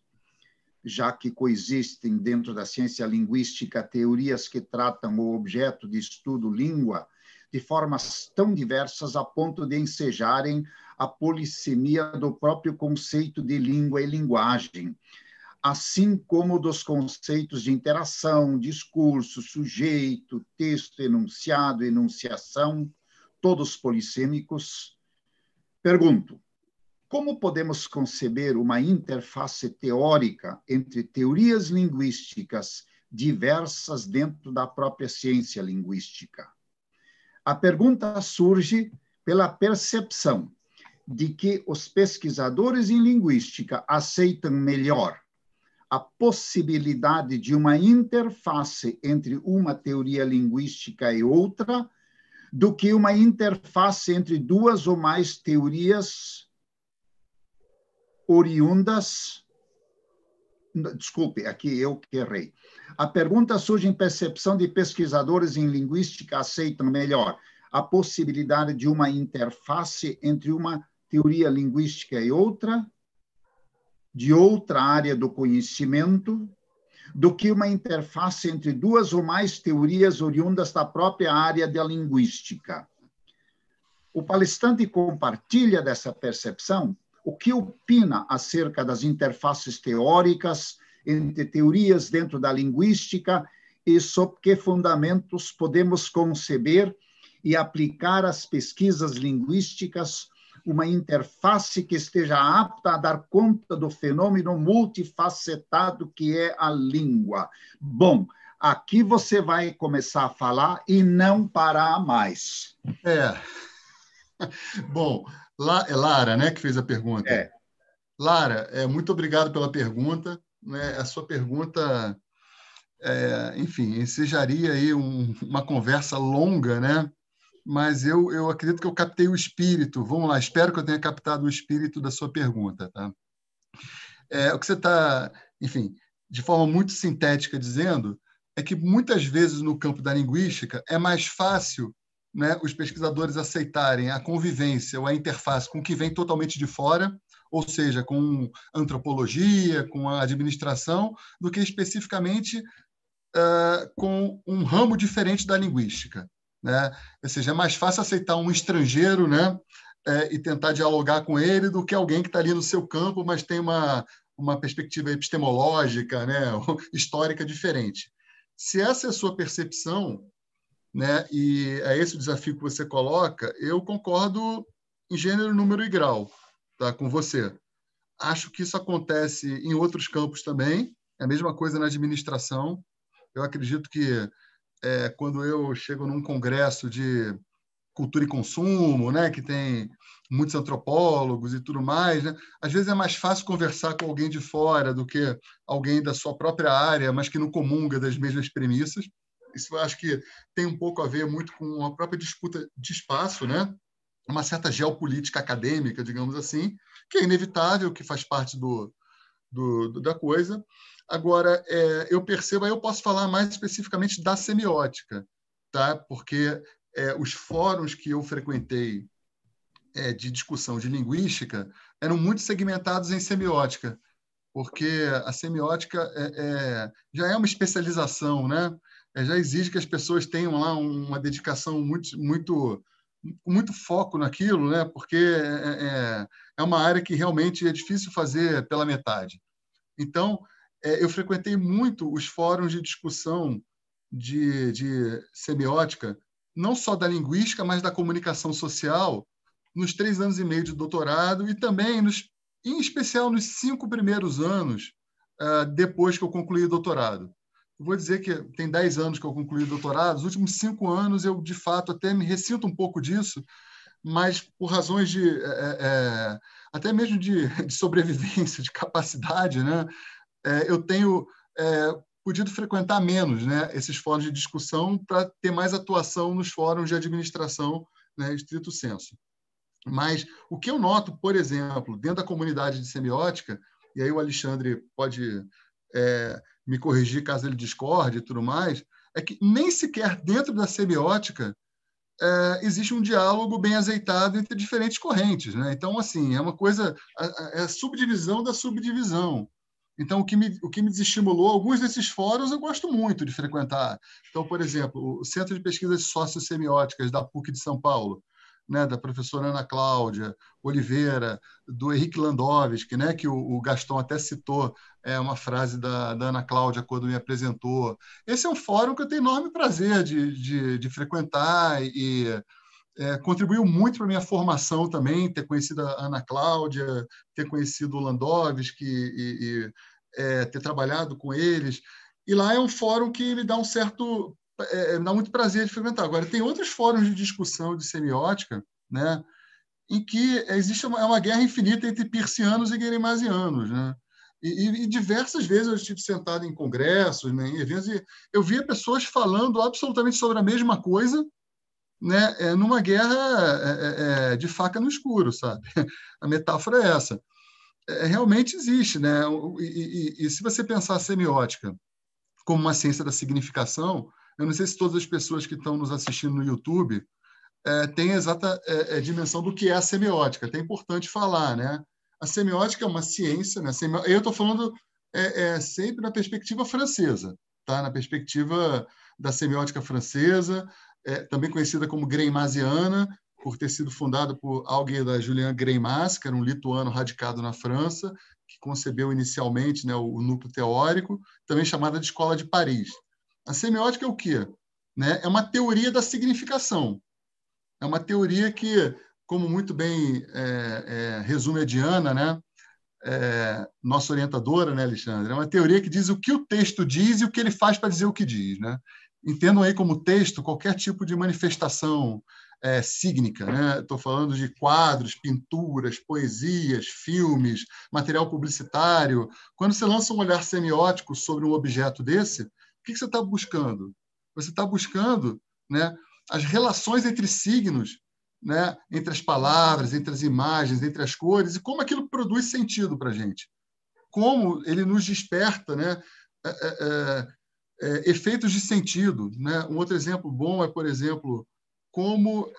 já que coexistem dentro da ciência linguística teorias que tratam o objeto de estudo língua de formas tão diversas a ponto de ensejarem a polissemia do próprio conceito de língua e linguagem, assim como dos conceitos de interação, discurso, sujeito, texto, enunciado, enunciação, todos polissêmicos. Pergunto: como podemos conceber uma interface teórica entre teorias linguísticas diversas dentro da própria ciência linguística? A pergunta surge pela percepção de que os pesquisadores em linguística aceitam melhor a possibilidade de uma interface entre uma teoria linguística e outra do que uma interface entre duas ou mais teorias oriundas Desculpe, aqui eu que errei. A pergunta surge em percepção de pesquisadores em linguística aceitam melhor a possibilidade de uma interface entre uma teoria linguística e outra, de outra área do conhecimento, do que uma interface entre duas ou mais teorias oriundas da própria área da linguística. O palestrante compartilha dessa percepção o que opina acerca das interfaces teóricas entre teorias dentro da linguística e sob que fundamentos podemos conceber e aplicar às pesquisas linguísticas uma interface que esteja apta a dar conta do fenômeno multifacetado que é a língua. Bom, aqui você vai começar a falar e não parar mais. É. Bom, La, é Lara, né, que fez a pergunta. É. Lara, é, muito obrigado pela pergunta. Né? A sua pergunta, é, enfim, ensejaria aí um, uma conversa longa, né? Mas eu, eu acredito que eu captei o espírito. Vamos lá, espero que eu tenha captado o espírito da sua pergunta, tá? É, o que você está, enfim, de forma muito sintética dizendo, é que muitas vezes no campo da linguística é mais fácil né, os pesquisadores aceitarem a convivência ou a interface com o que vem totalmente de fora, ou seja, com antropologia, com a administração, do que especificamente uh, com um ramo diferente da linguística. Né? Ou seja, é mais fácil aceitar um estrangeiro né, é, e tentar dialogar com ele do que alguém que está ali no seu campo, mas tem uma, uma perspectiva epistemológica, né, histórica diferente. Se essa é a sua percepção, né? E é esse o desafio que você coloca. Eu concordo em gênero, número e grau, tá? Com você. Acho que isso acontece em outros campos também. É a mesma coisa na administração. Eu acredito que é, quando eu chego num congresso de cultura e consumo, né, que tem muitos antropólogos e tudo mais, né? às vezes é mais fácil conversar com alguém de fora do que alguém da sua própria área, mas que não comunga das mesmas premissas. Isso eu acho que tem um pouco a ver muito com a própria disputa de espaço, né? uma certa geopolítica acadêmica, digamos assim, que é inevitável, que faz parte do, do, do da coisa. Agora, é, eu percebo, aí eu posso falar mais especificamente da semiótica, tá? porque é, os fóruns que eu frequentei é, de discussão de linguística eram muito segmentados em semiótica, porque a semiótica é, é, já é uma especialização, né? É, já exige que as pessoas tenham lá uma dedicação muito, muito, muito foco naquilo, né? Porque é, é, é uma área que realmente é difícil fazer pela metade. Então, é, eu frequentei muito os fóruns de discussão de, de semiótica, não só da linguística, mas da comunicação social, nos três anos e meio de doutorado e também, nos, em especial, nos cinco primeiros anos uh, depois que eu concluí o doutorado vou dizer que tem 10 anos que eu concluí o doutorado, os últimos cinco anos eu, de fato, até me ressinto um pouco disso, mas por razões de, é, é, é até mesmo de, de, sobrevivência, de capacidade, né? É, eu tenho é, podido frequentar menos né, esses fóruns de discussão para ter mais atuação nos fóruns de administração, né, estrito senso. Mas o que eu noto, por exemplo, dentro da comunidade de semiótica, e aí o Alexandre pode é, me corrigir caso ele discorde e tudo mais, é que nem sequer dentro da semiótica é, existe um diálogo bem azeitado entre diferentes correntes. Né? Então, assim, é uma coisa, é a, subdivisão da subdivisão. Então, o que, me, o que me desestimulou, alguns desses fóruns eu gosto muito de frequentar. Então, por exemplo, o Centro de Pesquisas Sociosemióticas da PUC de São Paulo, né, da professora Ana Cláudia Oliveira, do Henrique Landowski, né, que o, o, Gastão até citou, é uma frase da, da, Ana Cláudia quando me apresentou. Esse é um fórum que eu tenho enorme prazer de, de, de frequentar e é, contribuiu muito para minha formação também, ter conhecido a Ana Cláudia, ter conhecido o Landowski e, e é, ter trabalhado com eles. E lá é um fórum que me dá um certo é, é dá muito prazer de frequentar. Agora, tem outros fóruns de discussão de semiótica, né, em que existe uma, é uma guerra infinita entre persianos e guerimasianos, né? E, e, diversas vezes eu estive sentado em congressos, né, em eventos, e eu via pessoas falando absolutamente sobre a mesma coisa, né, é, numa guerra é, é, é de faca no escuro, sabe? A metáfora é essa. realmente existe, né? E, e, e, se você pensar a semiótica como uma ciência da significação, eu não sei se todas as pessoas que estão nos assistindo no YouTube é, têm a exata é, é, dimensão do que é a semiótica, é importante falar. Né? A semiótica é uma ciência, né? eu estou falando é, é, sempre na perspectiva francesa, tá? na perspectiva da semiótica francesa, é, também conhecida como Greimaziana, por ter sido fundada por alguém da Julian Greimas, que era um lituano radicado na França, que concebeu inicialmente né, o, o núcleo teórico, também chamada de Escola de Paris. A semiótica é o quê? Né? É uma teoria da significação. É uma teoria que, como muito bem é, é, resume a Diana, né? É, nossa orientadora, né, Alexandre? É uma teoria que diz o que o texto diz e o que ele faz para dizer o que diz. Né? Entendam aí como texto qualquer tipo de manifestação é, sígnica. Estou né? falando de quadros, pinturas, poesias, filmes, material publicitário. Quando você lança um olhar semiótico sobre um objeto desse, que você está buscando? Você está buscando né, as relações entre signos, né, entre as palavras, entre as imagens, entre as cores, e como aquilo produz sentido para a gente. Como ele nos desperta né, é, é, é, efeitos de sentido. Né? Um outro exemplo bom é, por exemplo, como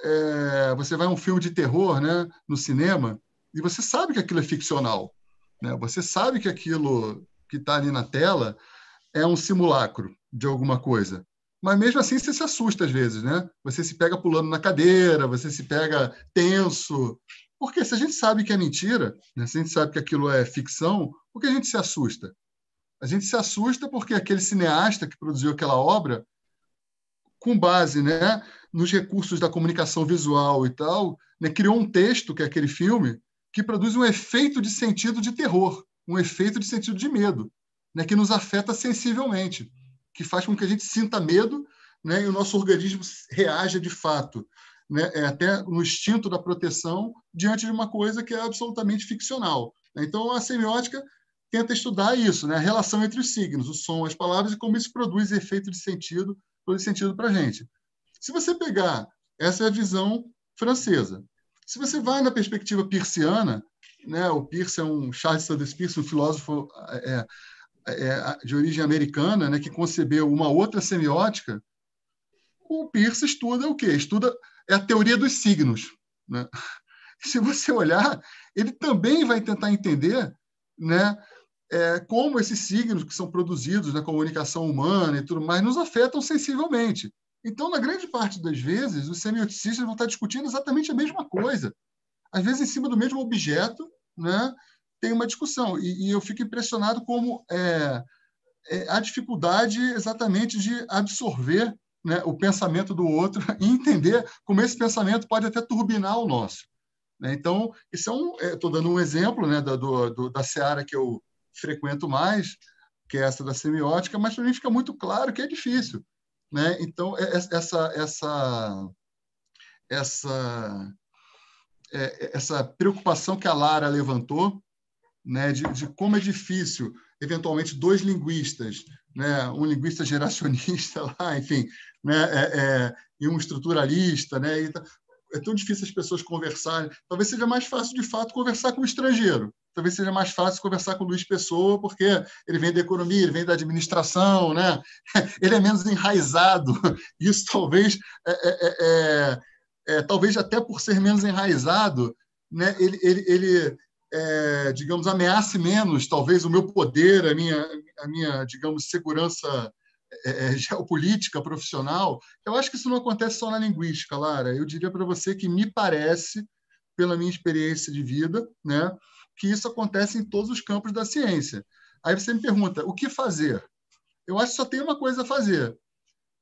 você vai a um filme de terror né, no cinema e você sabe que aquilo é ficcional. Né? Você sabe que aquilo que está ali na tela é um simulacro de alguma coisa. Mas mesmo assim você se assusta às vezes, né? Você se pega pulando na cadeira, você se pega tenso. Porque se a gente sabe que é mentira, né? se a gente sabe que aquilo é ficção, por que a gente se assusta? A gente se assusta porque aquele cineasta que produziu aquela obra, com base né, nos recursos da comunicação visual e tal, né, criou um texto, que é aquele filme, que produz um efeito de sentido de terror, um efeito de sentido de medo, né, que nos afeta sensivelmente que faz com que a gente sinta medo né, e o nosso organismo reaja de fato, né, é até no instinto da proteção, diante de uma coisa que é absolutamente ficcional. Então, a semiótica tenta estudar isso, né, a relação entre os signos, o som, as palavras e como isso produz efeito de sentido, produz sentido para a gente. Se você pegar essa é a visão francesa. Se você vai na perspectiva pirciana, né, o Peirce é um Charles Sanders Peirce, um filósofo é, é, é de origem americana, né, que concebeu uma outra semiótica, o Peirce estuda o quê? Estuda é a teoria dos signos. Né? Se você olhar, ele também vai tentar entender né, é, como esses signos que são produzidos na comunicação humana e tudo mais nos afetam sensivelmente. Então, na grande parte das vezes, os semioticistas vão estar discutindo exatamente a mesma coisa, às vezes em cima do mesmo objeto, né? tem uma discussão. E, e eu fico impressionado como é, é, a dificuldade exatamente de absorver né, o pensamento do outro e entender como esse pensamento pode até turbinar o nosso. Né? Então, isso é um. Estou é, dando um exemplo né, da, do, do, da seara que eu frequento mais, que é essa da semiótica, mas para mim fica muito claro que é difícil. Né? Então, é, é, essa. essa essa, essa preocupação que a Lara levantou né, de, de, como é difícil, eventualmente, dois linguistas, né, um linguista geracionista lá, enfim, né, é, é, e um estruturalista, né, e tá, é tão difícil as pessoas conversarem. Talvez seja mais fácil, de fato, conversar com o estrangeiro. Talvez seja mais fácil conversar com o Luiz Pessoa, porque ele vem da economia, ele vem da administração, né? ele é menos enraizado. Isso talvez, é é, é, é, é, talvez até por ser menos enraizado, né? ele, ele, ele, é, digamos, ameace menos, talvez, o meu poder, a minha, a minha digamos, segurança é, é geopolítica profissional. Eu acho que isso não acontece só na linguística, Lara. Eu diria para você que me parece, pela minha experiência de vida, né, que isso acontece em todos os campos da ciência. Aí você me pergunta, o que fazer? Eu acho que só tem uma coisa a fazer,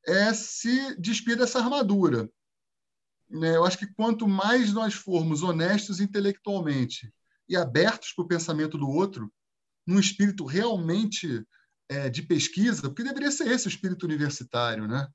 é se despir dessa armadura. Né? Eu acho que quanto mais nós formos honestos intelectualmente e abertos para o pensamento do outro, num espírito realmente é, de pesquisa, porque deveria ser esse o espírito universitário, né?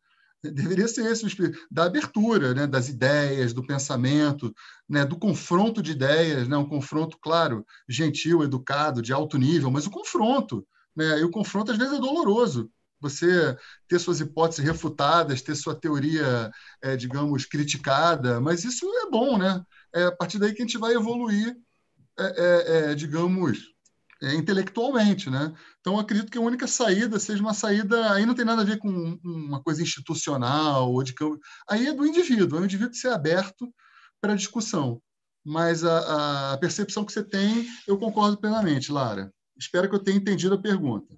Deveria ser esse o espírito da abertura, né? das ideias, do pensamento, né? do confronto de ideias, né? um confronto, claro, gentil, educado, de alto nível, mas o confronto. Né? E o confronto, às vezes, é doloroso, você ter suas hipóteses refutadas, ter sua teoria, é, digamos, criticada, mas isso é bom, né? É a partir daí que a gente vai evoluir é, é, é, digamos, é, intelectualmente. Né? Então, acredito que a única saída seja uma saída. Aí não tem nada a ver com uma coisa institucional ou de campo. Aí é do indivíduo, é o indivíduo ser aberto para discussão. Mas a, a percepção que você tem, eu concordo plenamente, Lara. Espero que eu tenha entendido a pergunta.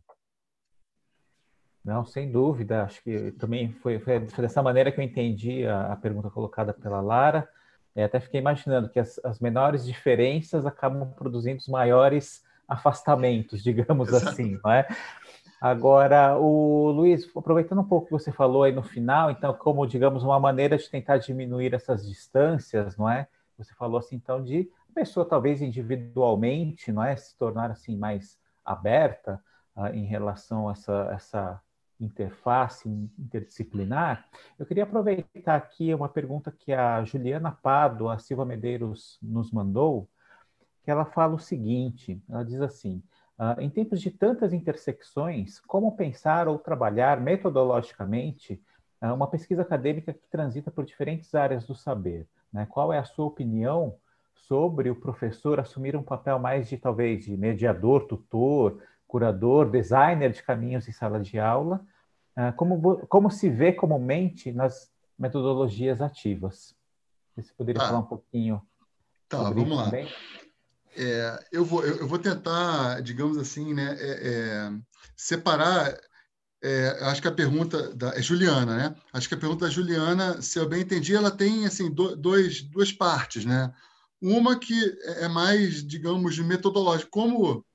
Não, sem dúvida. Acho que também foi, foi dessa maneira que eu entendi a, a pergunta colocada pela Lara é até fiquei imaginando que as, as, menores diferenças acabam produzindo os maiores afastamentos, digamos Exato. assim, não é? Agora, o Luiz, aproveitando um pouco o que você falou aí no final, então, como, digamos, uma maneira de tentar diminuir essas distâncias, não é? Você falou assim, então, de a pessoa talvez individualmente, não é? Se tornar assim mais aberta ah, em relação a essa, essa interface interdisciplinar, eu queria aproveitar aqui uma pergunta que a Juliana Pado, a Silva Medeiros, nos mandou, que ela fala o seguinte, ela diz assim, ah, em tempos de tantas intersecções, como pensar ou trabalhar metodologicamente ah, uma pesquisa acadêmica que transita por diferentes áreas do saber? Né? Qual é a sua opinião sobre o professor assumir um papel mais de, talvez, de mediador, tutor, curador, designer de caminhos em sala de aula, ah, como, como se vê comumente nas metodologias ativas. Você poderia ah. falar um pouquinho? Tá, vamos lá. É, eu, vou, eu vou tentar, digamos assim, né, é, é, separar. É, acho que a pergunta da é Juliana, né? Acho que a pergunta da Juliana, se eu bem entendi, ela tem assim do, dois, duas partes, né? Uma que é, é mais, digamos, metodológica, como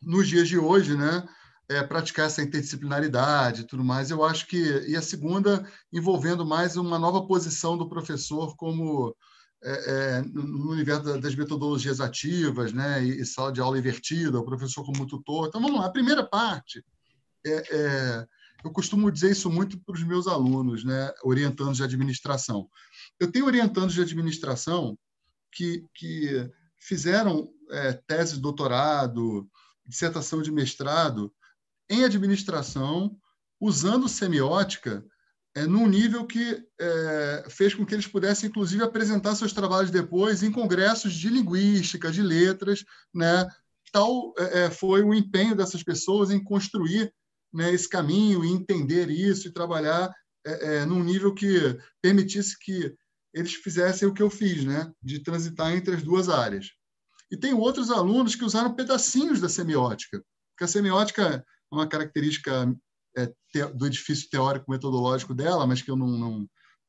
nos dias de hoje, né? é, praticar essa interdisciplinaridade e tudo mais. Eu acho que. E a segunda, envolvendo mais uma nova posição do professor como. É, é, no universo das metodologias ativas, né, e, e, sala de aula invertida, o professor como tutor. Então, vamos lá. A primeira parte, é, é, eu costumo dizer isso muito para os meus alunos, né, orientando de administração. Eu tenho os de administração que, que fizeram é, tese de doutorado, dissertação de mestrado, em administração, usando semiótica, é, num nível que é, fez com que eles pudessem, inclusive, apresentar seus trabalhos depois em congressos de linguística, de letras. Né? Tal é, é foi o empenho dessas pessoas em construir né, esse caminho, e entender isso e trabalhar é, é, num nível que permitisse que eles fizessem o que eu fiz, né? de transitar entre as duas áreas. E tem outros alunos que usaram pedacinhos da semiótica, porque a semiótica uma característica é, te, do edifício teórico-metodológico dela, mas que eu não, não,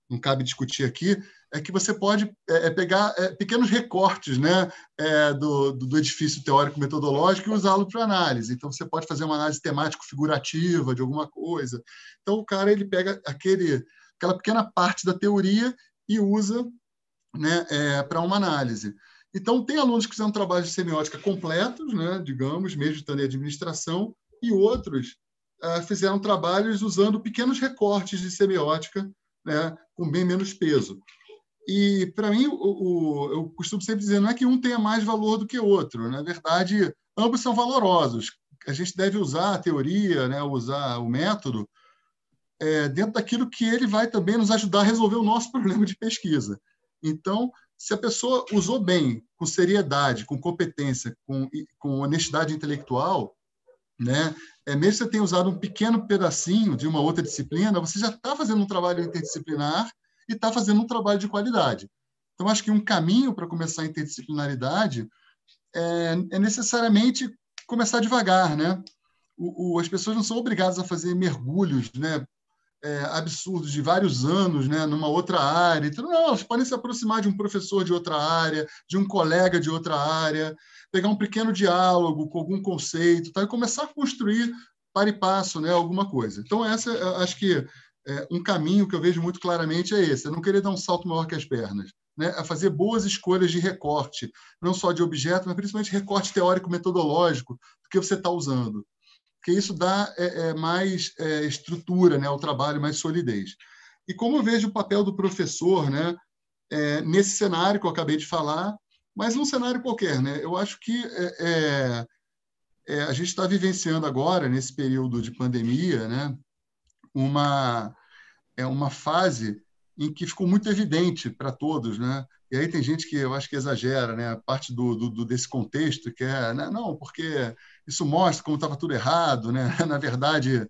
não, cabe discutir aqui, é que você pode é, é pegar é, pequenos recortes né, é, do, do, edifício teórico-metodológico e usá-lo para análise. Então, você pode fazer uma análise temático-figurativa de alguma coisa. Então, o cara ele pega aquele, aquela pequena parte da teoria e usa né, é, para uma análise. Então, tem alunos que fizeram trabalhos de semiótica completos, né, digamos, mesmo estando em administração, e outros é, fizeram trabalhos usando pequenos recortes de semiótica né, com bem menos peso. E, para mim, o, o, eu costumo sempre dizer, não é que um tenha mais valor do que o outro. Né? Na verdade, ambos são valorosos. A gente deve usar a teoria, né, usar o método, é, dentro daquilo que ele vai também nos ajudar a resolver o nosso problema de pesquisa. Então, se a pessoa usou bem, com seriedade, com competência, com, com honestidade intelectual, né? É, mesmo que você tenha usado um pequeno pedacinho de uma outra disciplina, você já está fazendo um trabalho interdisciplinar e está fazendo um trabalho de qualidade. Então, acho que um caminho para começar a interdisciplinaridade é, é, necessariamente começar devagar, né? O, o, as pessoas não são obrigadas a fazer mergulhos, né? É, absurdos de vários anos, né? Numa outra área. Então, não, elas podem se aproximar de um professor de outra área, de um colega de outra área pegar um pequeno diálogo com algum conceito tá? e começar a construir para e passo né, alguma coisa. Então, essa, acho que é, um caminho que eu vejo muito claramente é esse: é não querer dar um salto maior que as pernas, né, a é fazer boas escolhas de recorte, não só de objeto, mas principalmente recorte teórico-metodológico do que você está usando. Porque isso dá é, é, mais é, estrutura né, ao trabalho, mais solidez. E como eu vejo o papel do professor né, é, nesse cenário que eu acabei de falar, mas num cenário qualquer, né? Eu acho que é, é, é a gente está vivenciando agora, nesse período de pandemia, né, uma, é uma fase em que ficou muito evidente para todos, né? E aí tem gente que eu acho que exagera, né? A parte do, do, desse contexto que é, né? não, porque isso mostra como estava tudo errado, né? Na verdade,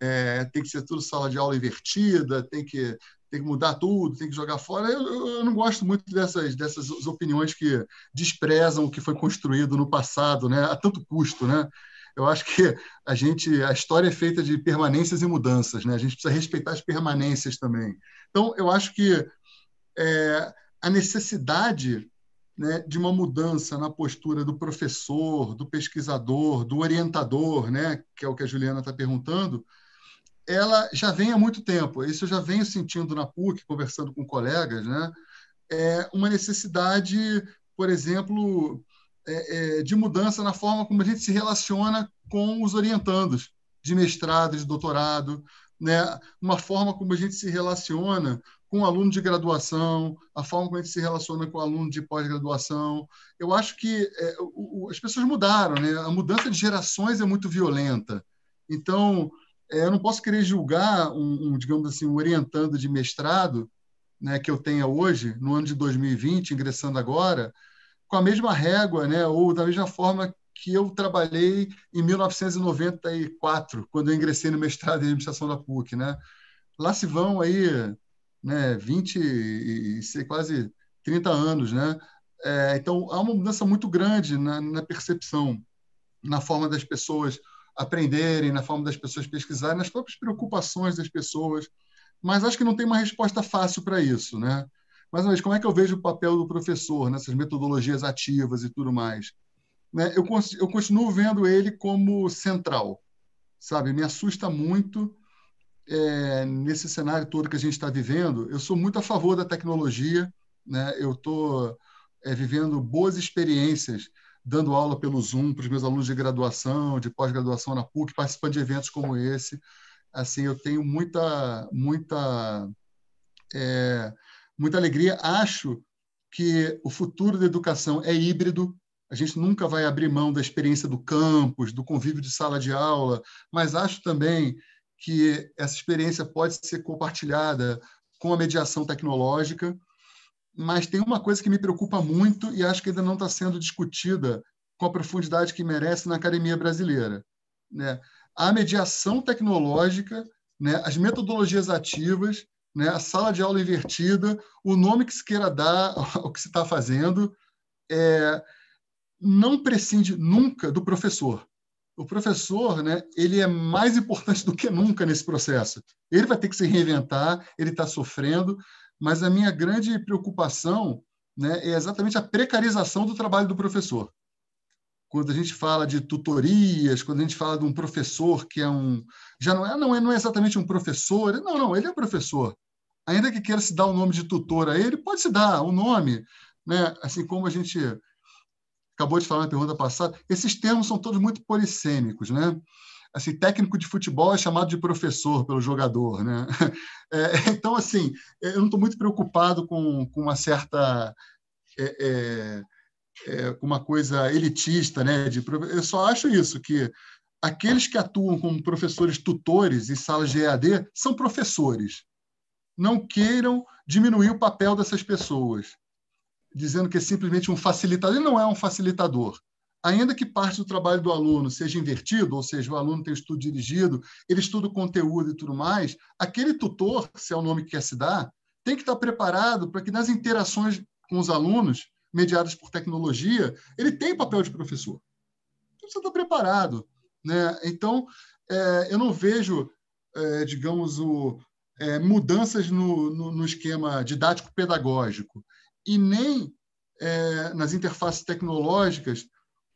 é, tem que ser tudo sala de aula invertida, tem que tem que mudar tudo, tem que jogar fora. Eu, eu, não gosto muito dessas, dessas opiniões que desprezam o que foi construído no passado, né? a tanto custo. Né? Eu acho que a gente a história é feita de permanências e mudanças, né? a gente precisa respeitar as permanências também. Então, eu acho que é, a necessidade né, de uma mudança na postura do professor, do pesquisador, do orientador, né, que é o que a Juliana está perguntando, ela já vem há muito tempo. Isso eu já venho sentindo na PUC, conversando com colegas, né? É uma necessidade, por exemplo, é, é, de mudança na forma como a gente se relaciona com os orientandos de mestrado, de doutorado, né? Uma forma como a gente se relaciona com o aluno de graduação, a forma como a gente se relaciona com o aluno de pós-graduação. Eu acho que é, o, o, as pessoas mudaram, né? A mudança de gerações é muito violenta. Então, é, eu não posso querer julgar um, um, digamos assim, um orientando de mestrado né, que eu tenha hoje, no ano de 2020, ingressando agora, com a mesma régua, né, ou da mesma forma que eu trabalhei em 1994, quando eu ingressei no mestrado em administração da PUC, né? Lá se vão aí, né, 20 e, e quase 30 anos, né? É, então há uma mudança muito grande na, na percepção, na forma das pessoas aprenderem, na forma das pessoas pesquisarem, nas próprias preocupações das pessoas. Mas acho que não tem uma resposta fácil para isso, né? Mais uma vez, como é que eu vejo o papel do professor nessas metodologias ativas e tudo mais? Né? Eu, eu continuo vendo ele como central, sabe? Me assusta muito é, nesse cenário todo que a gente está vivendo. Eu sou muito a favor da tecnologia, né? Eu estou é, vivendo boas experiências dando aula pelo Zoom para os meus alunos de graduação, de pós-graduação na PUC, participando de eventos como esse. Assim, eu tenho muita, muita, é, muita alegria. Acho que o futuro da educação é híbrido. A gente nunca vai abrir mão da experiência do campus, do convívio de sala de aula, mas acho também que essa experiência pode ser compartilhada com a mediação tecnológica mas tem uma coisa que me preocupa muito e acho que ainda não está sendo discutida com a profundidade que merece na academia brasileira. Né? A mediação tecnológica, né? as metodologias ativas, né? a sala de aula invertida, o nome que se queira dar ao que se está fazendo, é... não prescinde nunca do professor. O professor, né, ele é mais importante do que nunca nesse processo. Ele vai ter que se reinventar, ele está sofrendo, mas a minha grande preocupação né, é exatamente a precarização do trabalho do professor. Quando a gente fala de tutorias, quando a gente fala de um professor que é um. Já não é, não é, não é exatamente um professor, não, não, ele é professor. Ainda que queira se dar o nome de tutor a ele, pode se dar o um nome, né? assim como a gente acabou de falar na pergunta passada, esses termos são todos muito polissêmicos, né? Assim, técnico de futebol é chamado de professor pelo jogador, né? É, então, assim, eu não estou muito preocupado com, com uma certa... É, é, é uma coisa elitista, né? De, eu só acho isso, que aqueles que atuam como professores tutores em salas de EAD são professores. Não queiram diminuir o papel dessas pessoas, dizendo que é simplesmente um facilitador. Ele não é um facilitador ainda que parte do trabalho do aluno seja invertido, ou seja, o aluno tem o estudo dirigido, ele estuda o conteúdo e tudo mais, aquele tutor, se é o nome que quer se dar, tem que estar preparado para que nas interações com os alunos, mediadas por tecnologia, ele tem papel de professor. Então, você está preparado. Né? Então, é, eu não vejo, é, digamos, o, é, mudanças no, no, no esquema didático-pedagógico e nem é, nas interfaces tecnológicas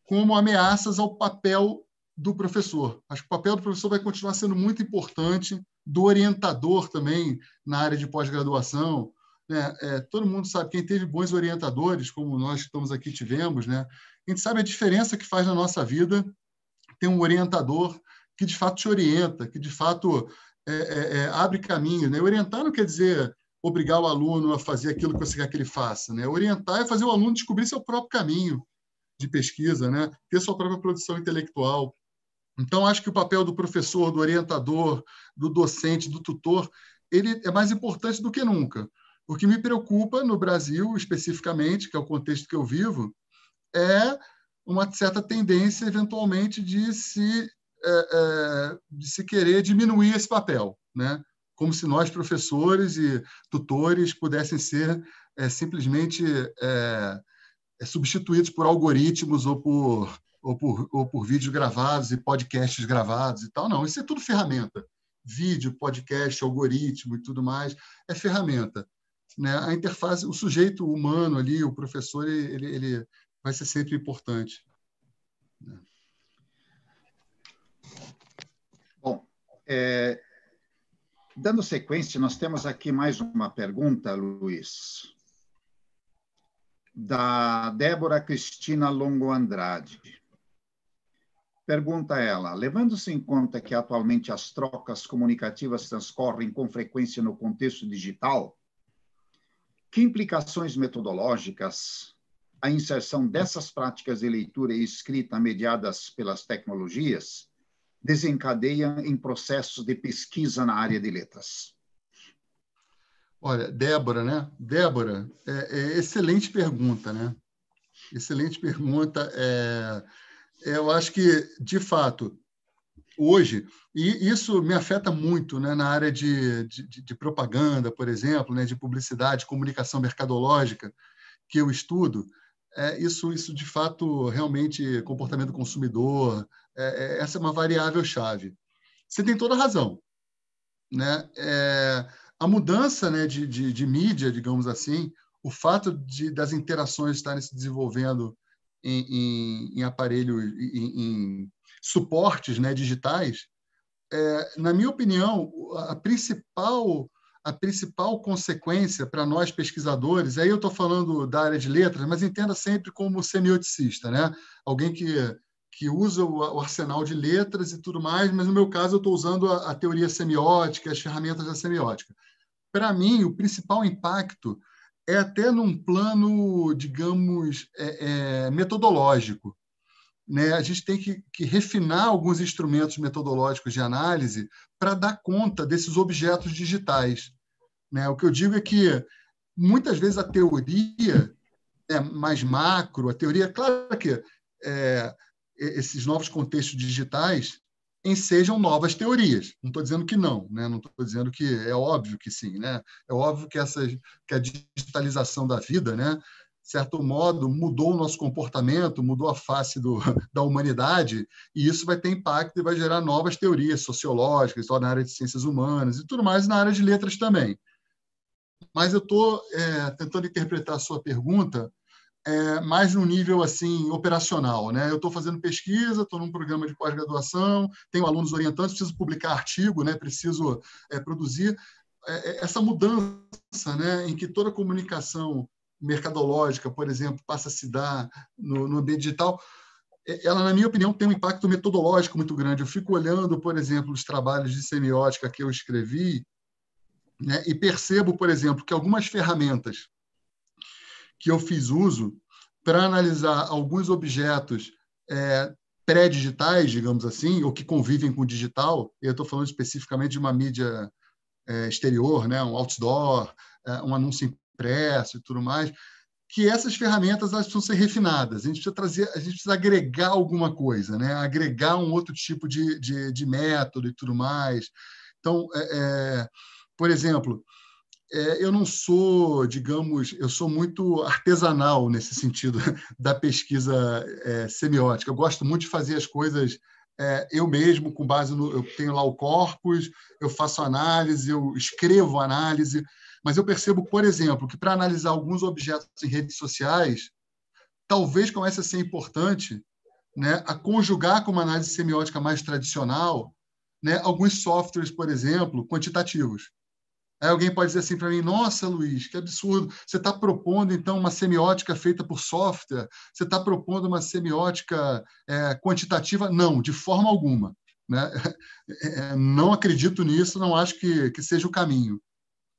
como ameaças ao papel do professor. Acho que o papel do professor vai continuar sendo muito importante, do orientador também na área de pós-graduação. Né? É, todo mundo sabe, quem teve bons orientadores, como nós que estamos aqui tivemos, né? a gente sabe a diferença que faz na nossa vida ter um orientador que de fato te orienta, que de fato é, é, é abre caminho. Né? Orientar não quer dizer obrigar o aluno a fazer aquilo que você quer que ele faça. Né? Orientar é fazer o aluno descobrir seu próprio caminho, de pesquisa, né? ter sua própria produção intelectual. Então, acho que o papel do professor, do orientador, do docente, do tutor, ele é mais importante do que nunca. O que me preocupa no Brasil, especificamente, que é o contexto que eu vivo, é uma certa tendência, eventualmente, de se, é, é, de se querer diminuir esse papel, né? como se nós, professores e tutores, pudessem ser é, simplesmente é, é substituídos por algoritmos ou por, ou por, ou por vídeos gravados e podcasts gravados e tal. Não, isso é tudo ferramenta. Vídeo, podcast, algoritmo e tudo mais, é ferramenta. Né? A interface, o sujeito humano ali, o professor, ele, ele vai ser sempre importante. Né? Bom, é, dando sequência, nós temos aqui mais uma pergunta, Luiz da Débora Cristina Longo Andrade. Pergunta ela: levando-se em conta que atualmente as trocas comunicativas transcorrem com frequência no contexto digital, que implicações metodológicas a inserção dessas práticas de leitura e escrita mediadas pelas tecnologias desencadeia em processos de pesquisa na área de letras? Olha, Débora, né? Débora, é, é excelente pergunta, né? Excelente pergunta. É, eu acho que, de fato, hoje, e isso me afeta muito né, na área de, de, de propaganda, por exemplo, né, de publicidade, comunicação mercadológica, que eu estudo, é, isso, isso de fato, realmente, comportamento do consumidor, é, é, essa é uma variável-chave. Você tem toda a razão. Né? É, a mudança né, de, de, de, mídia, digamos assim, o fato de, das interações estarem se desenvolvendo em, em, em aparelhos, em, em, suportes né, digitais, é, na minha opinião, a principal, a principal consequência para nós pesquisadores, aí eu estou falando da área de letras, mas entenda sempre como semioticista, né? alguém que que usa o, arsenal de letras e tudo mais, mas no meu caso eu estou usando a, a, teoria semiótica, as ferramentas da semiótica. Para mim, o principal impacto é até num plano, digamos, é, é, metodológico. Né? A gente tem que, que refinar alguns instrumentos metodológicos de análise para dar conta desses objetos digitais. Né? O que eu digo é que muitas vezes a teoria é mais macro, a teoria, claro que é, esses novos contextos digitais ensejam novas teorias. Não estou dizendo que não, né? não estou dizendo que é óbvio que sim. Né? É óbvio que, essa, que a digitalização da vida, né? de certo modo, mudou o nosso comportamento, mudou a face do, da humanidade, e isso vai ter impacto e vai gerar novas teorias sociológicas, na área de ciências humanas e tudo mais, e na área de letras também. Mas eu estou é, tentando interpretar a sua pergunta é, mais no nível assim operacional. Né? Eu estou fazendo pesquisa, estou num programa de pós-graduação, tenho alunos orientantes, preciso publicar artigo, né? preciso é, produzir. É, é, essa mudança né? em que toda comunicação mercadológica, por exemplo, passa a se dar no, no ambiente digital, é, ela, na minha opinião, tem um impacto metodológico muito grande. Eu fico olhando, por exemplo, os trabalhos de semiótica que eu escrevi né? e percebo, por exemplo, que algumas ferramentas que eu fiz uso para analisar alguns objetos é, pré-digitais, digamos assim, ou que convivem com o digital. Eu estou falando especificamente de uma mídia é, exterior, né? um outdoor, é, um anúncio impresso e tudo mais. Que essas ferramentas elas precisam ser refinadas. A gente precisa trazer, a gente precisa agregar alguma coisa, né? agregar um outro tipo de, de, de método e tudo mais. Então, é, é, por exemplo, é, eu não sou, digamos, eu sou muito artesanal nesse sentido da pesquisa é, semiótica. Eu gosto muito de fazer as coisas é, eu mesmo, com base no. Eu tenho lá o corpus, eu faço análise, eu escrevo análise, mas eu percebo, por exemplo, que para analisar alguns objetos em redes sociais, talvez comece a ser importante né, a conjugar com uma análise semiótica mais tradicional né, alguns softwares, por exemplo, quantitativos. Aí alguém pode dizer assim para mim: nossa, Luiz, que absurdo! Você está propondo então uma semiótica feita por software? Você está propondo uma semiótica é, quantitativa? Não, de forma alguma. Né? É, é, não acredito nisso, não acho que, que seja o caminho.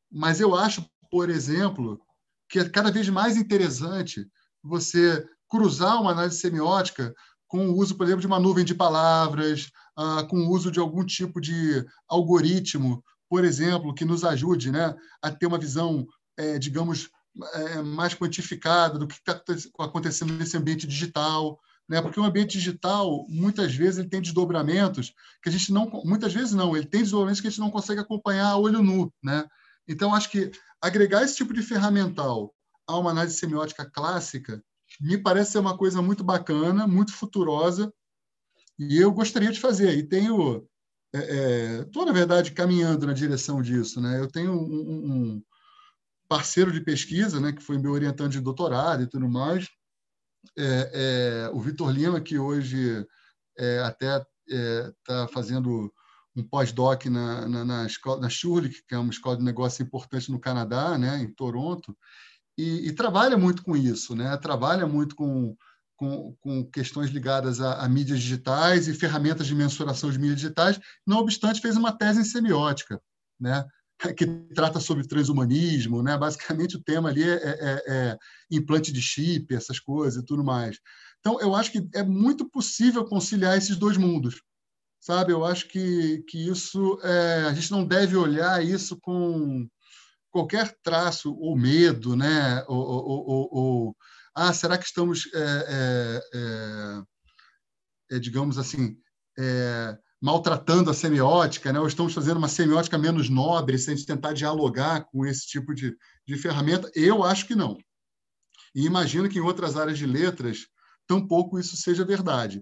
Mas eu acho, por exemplo, que é cada vez mais interessante você cruzar uma análise semiótica com o uso, por exemplo, de uma nuvem de palavras, ah, com o uso de algum tipo de algoritmo por exemplo, que nos ajude né, a ter uma visão, é, digamos, é, mais quantificada do que está acontecendo nesse ambiente digital, né? Porque o ambiente digital muitas vezes ele tem desdobramentos que a gente não, muitas vezes não, ele tem desdobramentos que a gente não consegue acompanhar a olho nu, né? Então acho que agregar esse tipo de ferramental a uma análise semiótica clássica me parece ser uma coisa muito bacana, muito futurosa e eu gostaria de fazer. E tenho é, estou, é, na verdade, caminhando na direção disso. Né? Eu tenho um, um, parceiro de pesquisa, né, que foi meu orientante de doutorado e tudo mais, é, é, o Vitor Lima, que hoje é, até está é, fazendo um pós-doc na, na, na, escola, na Schulich, que é uma escola de negócio importante no Canadá, né, em Toronto, e, e trabalha muito com isso, né? trabalha muito com com, com questões ligadas a, a, mídias digitais e ferramentas de mensuração de mídias digitais, não obstante, fez uma tese em semiótica, né? que trata sobre transhumanismo, né? basicamente o tema ali é, é, é, é implante de chip, essas coisas e tudo mais. Então, eu acho que é muito possível conciliar esses dois mundos, sabe? Eu acho que, que isso, é, a gente não deve olhar isso com qualquer traço ou medo, né? ou, ou, ou, ou ah, será que estamos, é, é, é, é digamos assim, é, maltratando a semiótica, né? ou estamos fazendo uma semiótica menos nobre se a gente tentar dialogar com esse tipo de, de ferramenta? Eu acho que não. E imagino que em outras áreas de letras tampouco isso seja verdade.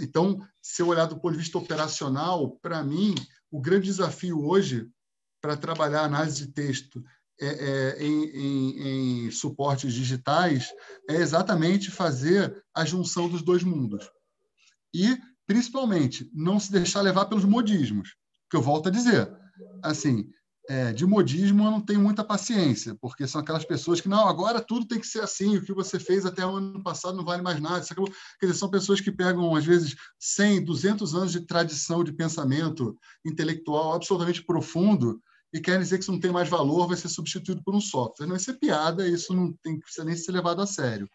Então, se eu olhar do ponto de vista operacional, para mim, o grande desafio hoje para trabalhar análise de texto é, é, em, em, em, suportes digitais é exatamente fazer a junção dos dois mundos. E, principalmente, não se deixar levar pelos modismos, que eu volto a dizer. Assim, é, de modismo eu não tenho muita paciência, porque são aquelas pessoas que, não, agora tudo tem que ser assim, o que você fez até o ano passado não vale mais nada. É Quer dizer, são pessoas que pegam, às vezes, 100, 200 anos de tradição de pensamento intelectual absolutamente profundo e querem dizer que isso não tem mais valor, vai ser substituído por um software. Não, isso é piada, isso não tem que ser nem ser levado a sério.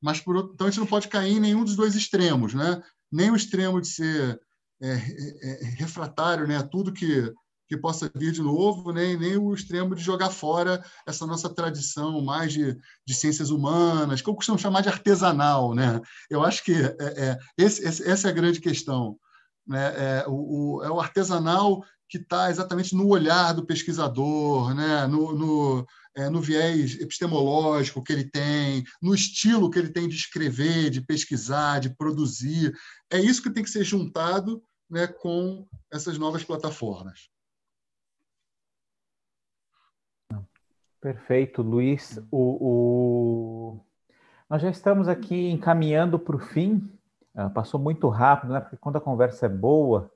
Mas, por outro, então, a gente não pode cair em nenhum dos dois extremos, né? Nem o extremo de ser é, é, é, refratário né, a tudo que, que possa vir de novo, nem, nem o extremo de jogar fora essa nossa tradição mais de, de ciências humanas, que eu costumo chamar de artesanal. Né? Eu acho que é, é esse, esse, essa é a grande questão. Né? É, o, o, é o artesanal que está exatamente no olhar do pesquisador, né? no, no, é, no, viés epistemológico que ele tem, no estilo que ele tem de escrever, de pesquisar, de produzir. É isso que tem que ser juntado né, com essas novas plataformas. Perfeito, Luiz. O, o... Nós já estamos aqui encaminhando para o fim. Ah, passou muito rápido, né? Porque quando a conversa é boa,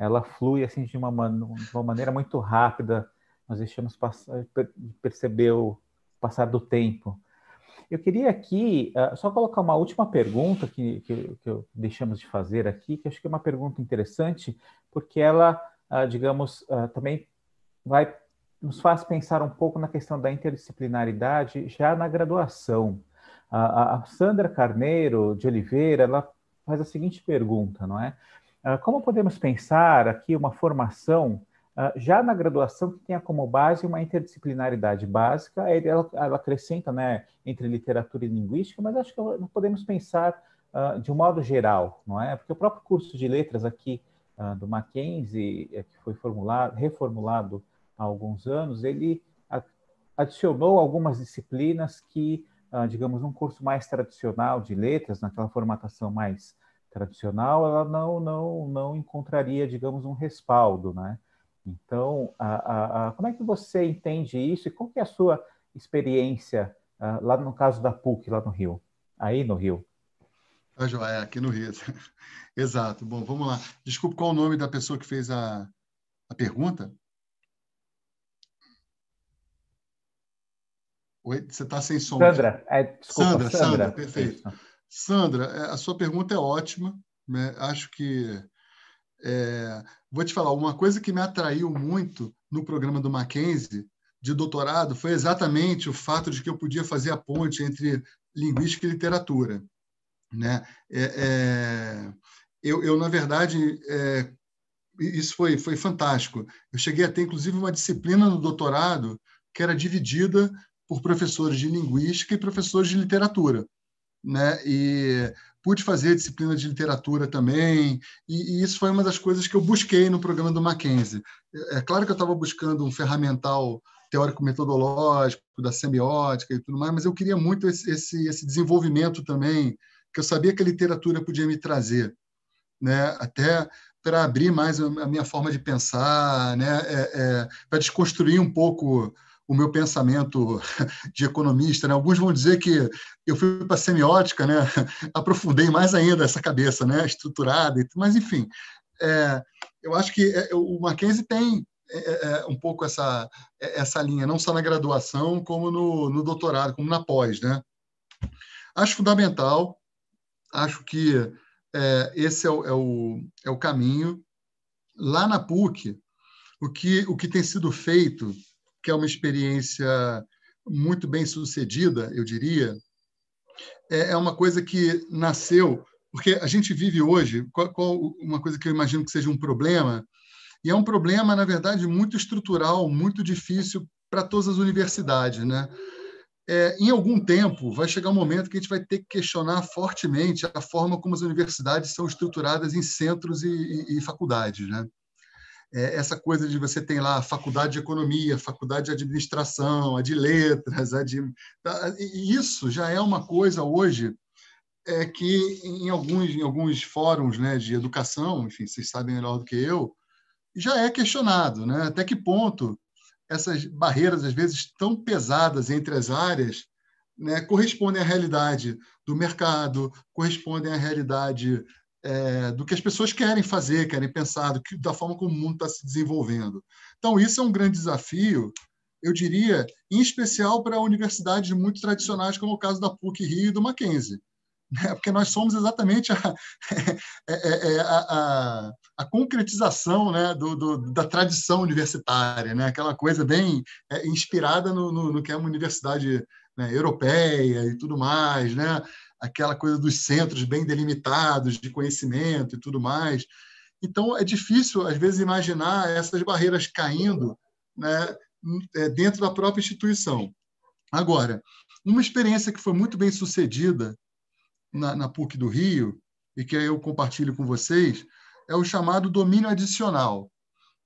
ela flui assim de uma, de uma maneira muito rápida. Nós deixamos perceber o passar do tempo. Eu queria aqui uh, só colocar uma última pergunta que, que, que, deixamos de fazer aqui, que acho que é uma pergunta interessante, porque ela, uh, digamos, uh, também vai nos faz pensar um pouco na questão da interdisciplinaridade já na graduação. a Sandra Carneiro de Oliveira, ela faz a seguinte pergunta, não é? Ah, como podemos pensar aqui uma formação ah, já na graduação que tenha como base uma interdisciplinaridade básica, ela, ela acrescenta né, entre literatura e linguística, mas acho que não podemos pensar uh, de um modo geral, não é? Porque o próprio curso de letras aqui uh, do Mackenzie, eh, que foi formulado, reformulado há alguns anos, ele adicionou algumas disciplinas que, uh, digamos, um curso mais tradicional de letras, naquela formatação mais tradicional, ela não, não, não encontraria, digamos, um respaldo, né? Então, a, a, a, como é que você entende isso e qual que é a sua experiência ah, lá no caso da PUC, lá no Rio, aí no Rio? Ah, é, aqui no Rio. Exato. Bom, vamos lá. Desculpe, qual o nome da pessoa que fez a, a pergunta? Oi, você está sem som. Sandra, é, desculpa, Sandra, Sandra, Sandra perfeito. Isso. Sandra, é, a sua pergunta é ótima. Né? Acho que. É, vou te falar, uma coisa que me atraiu muito no programa do Mackenzie de doutorado foi exatamente o fato de que eu podia fazer a ponte entre linguística e literatura. Né? É, é, eu, eu, na verdade, é, isso foi, foi fantástico. Eu cheguei a ter, inclusive, uma disciplina no doutorado que era dividida por professores de linguística e professores de literatura né? E pude fazer disciplina de literatura também, e, e, isso foi uma das coisas que eu busquei no programa do Mackenzie. É, é claro que eu estava buscando um ferramental teórico-metodológico, da semiótica e tudo mais, mas eu queria muito esse, esse, esse desenvolvimento também, que eu sabia que a literatura podia me trazer, né? Até para abrir mais a minha forma de pensar, né? É, é, para desconstruir um pouco o meu pensamento de economista. Né? Alguns vão dizer que eu fui para a semiótica, né? aprofundei mais ainda essa cabeça né? estruturada, mas enfim, é, eu acho que é, o Mackenzie tem é, é, é um pouco essa, é, essa linha, não só na graduação, como no, no doutorado, como na pós. Né? Acho fundamental, acho que esse o, é o, é o caminho. Lá na PUC, o que, o que tem sido feito que é uma experiência muito bem sucedida, eu diria, é, é, uma coisa que nasceu, porque a gente vive hoje, qual, qual, uma coisa que eu imagino que seja um problema, e é um problema, na verdade, muito estrutural, muito difícil para todas as universidades, né? É, em algum tempo, vai chegar um momento que a gente vai ter que questionar fortemente a forma como as universidades são estruturadas em centros e, e, e faculdades. Né? é, essa coisa de você tem lá a faculdade de economia, a faculdade de administração, a de letras, a de tá, e isso já é uma coisa hoje é que em alguns em alguns fóruns né, de educação, enfim, vocês sabem melhor do que eu, já é questionado, né? Até que ponto essas barreiras às vezes tão pesadas entre as áreas né, correspondem à realidade do mercado, correspondem à realidade é, do que as pessoas querem fazer, querem pensar, do que, da forma como o mundo está se desenvolvendo. Então, isso é um grande desafio, eu diria, em especial para universidades muito tradicionais, como é o caso da PUC Rio e do Mackenzie. Né? Porque nós somos exatamente a, é, é, a, a, a concretização né, do, do, da tradição universitária, né? aquela coisa bem é, inspirada no, no, no, que é uma universidade né, europeia e tudo mais. Né? aquela coisa dos centros bem delimitados de conhecimento e tudo mais. Então, é difícil, às vezes, imaginar essas barreiras caindo né, é, dentro da própria instituição. Agora, uma experiência que foi muito bem sucedida na, na PUC do Rio, e que eu compartilho com vocês, é o chamado domínio adicional.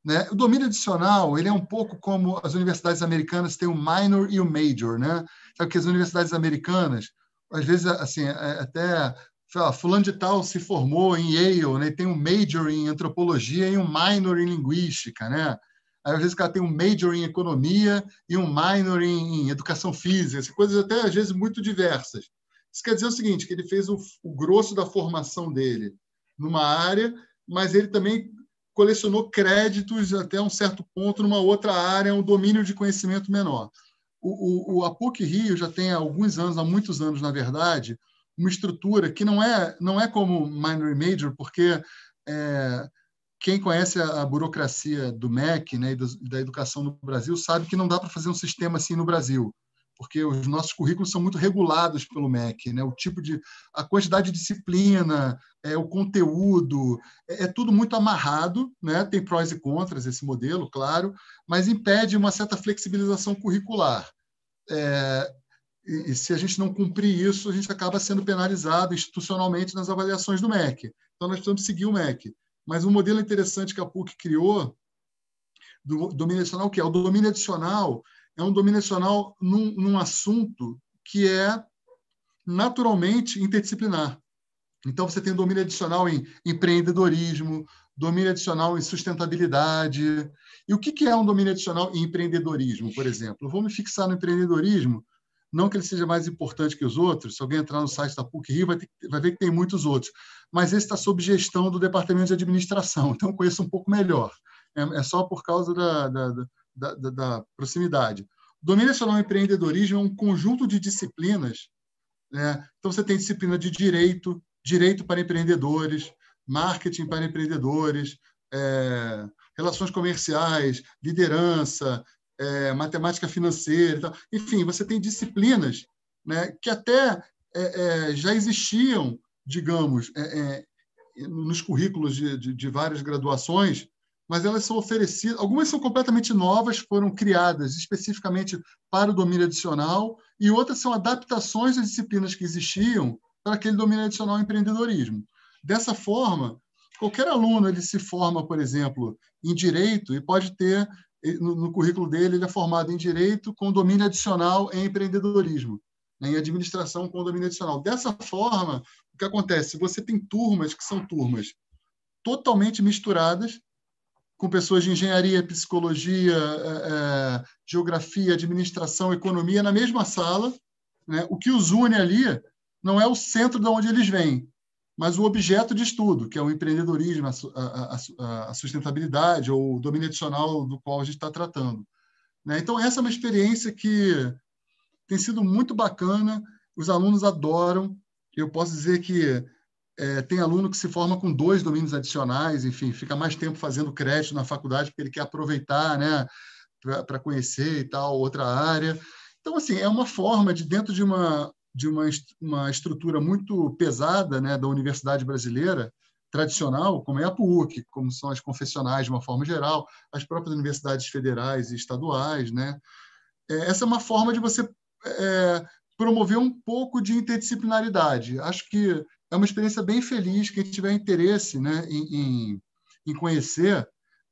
Né? O domínio adicional ele é um pouco como as universidades americanas têm o minor e o major. Né? Sabe que as universidades americanas às vezes, assim, é, é, até fulano de tal se formou em Yale, né? tem um major em antropologia e um minor em linguística, né? Aí, às vezes, o cara tem um major em economia e um minor em educação física, assim, coisas até, às vezes, muito diversas. Isso quer dizer o seguinte, que ele fez o, o grosso da formação dele numa área, mas ele também colecionou créditos até um certo ponto numa outra área, um domínio de conhecimento menor o, o, o Rio já tem há alguns anos, há muitos anos, na verdade, uma estrutura que não é, não é como minor e major, porque é, quem conhece a, a, burocracia do MEC né, e do, da educação no Brasil sabe que não dá para fazer um sistema assim no Brasil porque os nossos currículos são muito regulados pelo MEC, né? O tipo de, a quantidade de disciplina, é, o conteúdo, é, é tudo muito amarrado, né? Tem prós e contras esse modelo, claro, mas impede uma certa flexibilização curricular. É, e, e se a gente não cumprir isso, a gente acaba sendo penalizado institucionalmente nas avaliações do MEC. Então, nós precisamos seguir o MEC. Mas um modelo interessante que a PUC criou do domínio adicional, que é o domínio adicional, é um domínio num, num assunto que é naturalmente interdisciplinar. Então, você tem domínio adicional em empreendedorismo, domínio adicional em sustentabilidade. E o que é um domínio adicional em empreendedorismo, por exemplo? Eu vou me fixar no empreendedorismo, não que ele seja mais importante que os outros. Se alguém entrar no site da PUC-Rio, vai, vai ver que tem muitos outros. Mas esse está sob gestão do Departamento de Administração, então eu conheço um pouco melhor. É, é só por causa da, da da, da, da proximidade. Domínio nacional empreendedorismo é um conjunto de disciplinas. Né? Então, você tem disciplina de direito, direito para empreendedores, marketing para empreendedores, é, relações comerciais, liderança, é, matemática financeira. Enfim, você tem disciplinas né, que até é, é já existiam, digamos, é, é, nos currículos de, de, de várias graduações, mas elas são oferecidas, algumas são completamente novas, foram criadas especificamente para o domínio adicional, e outras são adaptações das disciplinas que existiam para aquele domínio adicional empreendedorismo. Dessa forma, qualquer aluno ele se forma, por exemplo, em direito e pode ter no, currículo dele ele é formado em direito com domínio adicional em empreendedorismo, né, em administração com domínio adicional. Dessa forma, o que acontece? Você tem turmas que são turmas totalmente misturadas com pessoas de engenharia, psicologia, é, é, geografia, administração, economia na mesma sala. Né? O que os une ali não é o centro de onde eles vêm, mas o objeto de estudo, que é o empreendedorismo, a, a, a sustentabilidade ou o domínio adicional do qual a gente está tratando. Né? Então, essa é uma experiência que tem sido muito bacana, os alunos adoram. Eu posso dizer que é, tem aluno que se forma com dois domínios adicionais, enfim, fica mais tempo fazendo crédito na faculdade porque ele quer aproveitar, né, para conhecer e tal outra área. Então, assim, é uma forma de dentro de uma de uma, uma estrutura muito pesada, né, da universidade brasileira tradicional, como é a PUC, como são as confessionais de uma forma geral, as próprias universidades federais e estaduais, né? É, essa é uma forma de você é, promover um pouco de interdisciplinaridade. Acho que é uma experiência bem feliz. Quem tiver interesse né, em, em, em conhecer,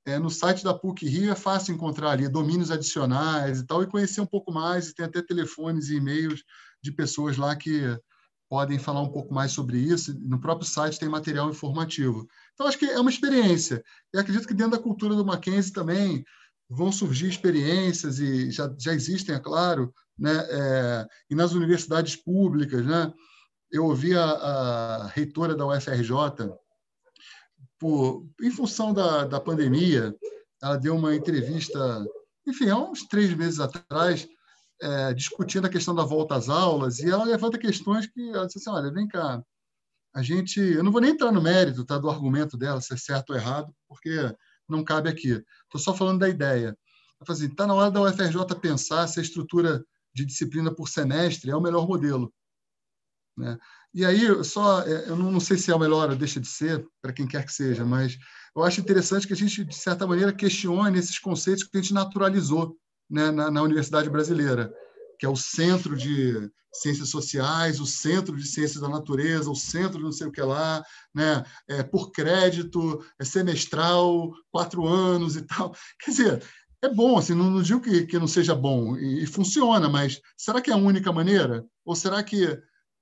é, no site da PUC Rio é fácil encontrar ali domínios adicionais e tal, e conhecer um pouco mais. E tem até telefones e e-mails de pessoas lá que podem falar um pouco mais sobre isso. No próprio site tem material informativo. Então, acho que é uma experiência. E acredito que dentro da cultura do Mackenzie também vão surgir experiências, e já, já existem, é claro, né? É, e nas universidades públicas, né? eu ouvi a, a reitora da UFRJ, por, em função da, da pandemia, ela deu uma entrevista, enfim, há uns três meses atrás, é, discutindo a questão da volta às aulas, e ela levanta questões que ela disse assim: olha, vem cá, a gente. Eu não vou nem entrar no mérito tá, do argumento dela, se é certo ou errado, porque não cabe aqui. Estou só falando da ideia. Ela assim: está na hora da UFRJ pensar se a estrutura de disciplina por semestre é o melhor modelo. Né? E aí, só, é, eu não sei se é o melhor ou deixa de ser, para quem quer que seja, mas eu acho interessante que a gente, de certa maneira, questione esses conceitos que a gente naturalizou né, na, na universidade brasileira, que é o centro de ciências sociais, o centro de ciências da natureza, o centro de não sei o que lá, né, é, por crédito, é semestral, quatro anos e tal. Quer dizer, é bom, assim, não, não digo que, que não seja bom, e, e funciona, mas será que é a única maneira? Ou será que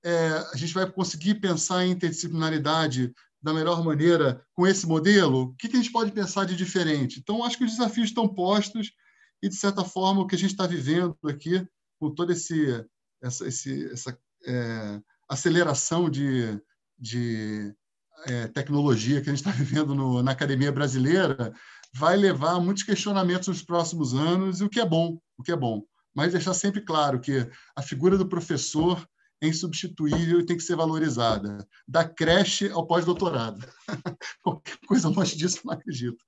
é, a gente vai conseguir pensar em interdisciplinaridade da melhor maneira com esse modelo? O que, que a gente pode pensar de diferente? Então, acho que os desafios estão postos e, de certa forma, o que a gente está vivendo aqui, com toda esse, essa, esse, essa é, aceleração de, de é, tecnologia que a gente está vivendo no, na academia brasileira, vai levar a muitos questionamentos nos próximos anos, e o que é bom, o que é bom. Mas deixar sempre claro que a figura do professor é insubstituível e tem que ser valorizada, da creche ao pós-doutorado. Qualquer coisa mais disso, não acredito.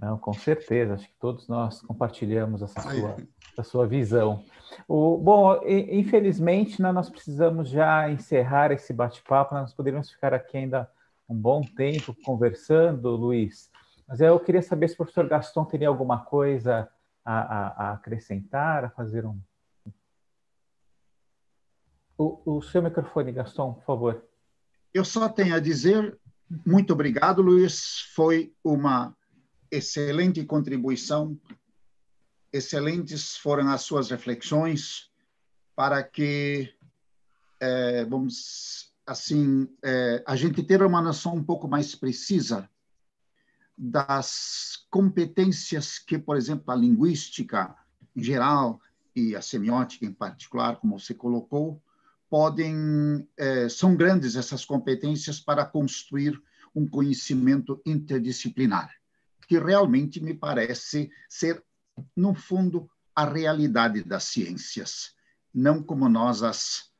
Não, com certeza. Acho que todos nós compartilhamos essa sua, essa sua visão. O, bom, infelizmente, né, nós precisamos já encerrar esse bate-papo. Né? Nós poderíamos ficar aqui ainda um bom tempo conversando, Luiz. Mas eu queria saber se o professor Gaston teria alguma coisa a, a, a acrescentar, a fazer um o, o seu microfone, Gaston, por favor. Eu só tenho a dizer muito obrigado, Luiz. Foi uma excelente contribuição. Excelentes foram as suas reflexões para que, é, vamos assim, é, a gente ter uma noção um pouco mais precisa das competências que, por exemplo, a linguística em geral e a semiótica em particular, como você colocou, podem eh, são grandes essas competências para construir um conhecimento interdisciplinar, que realmente me parece ser, no fundo, a realidade das ciências, não como nós as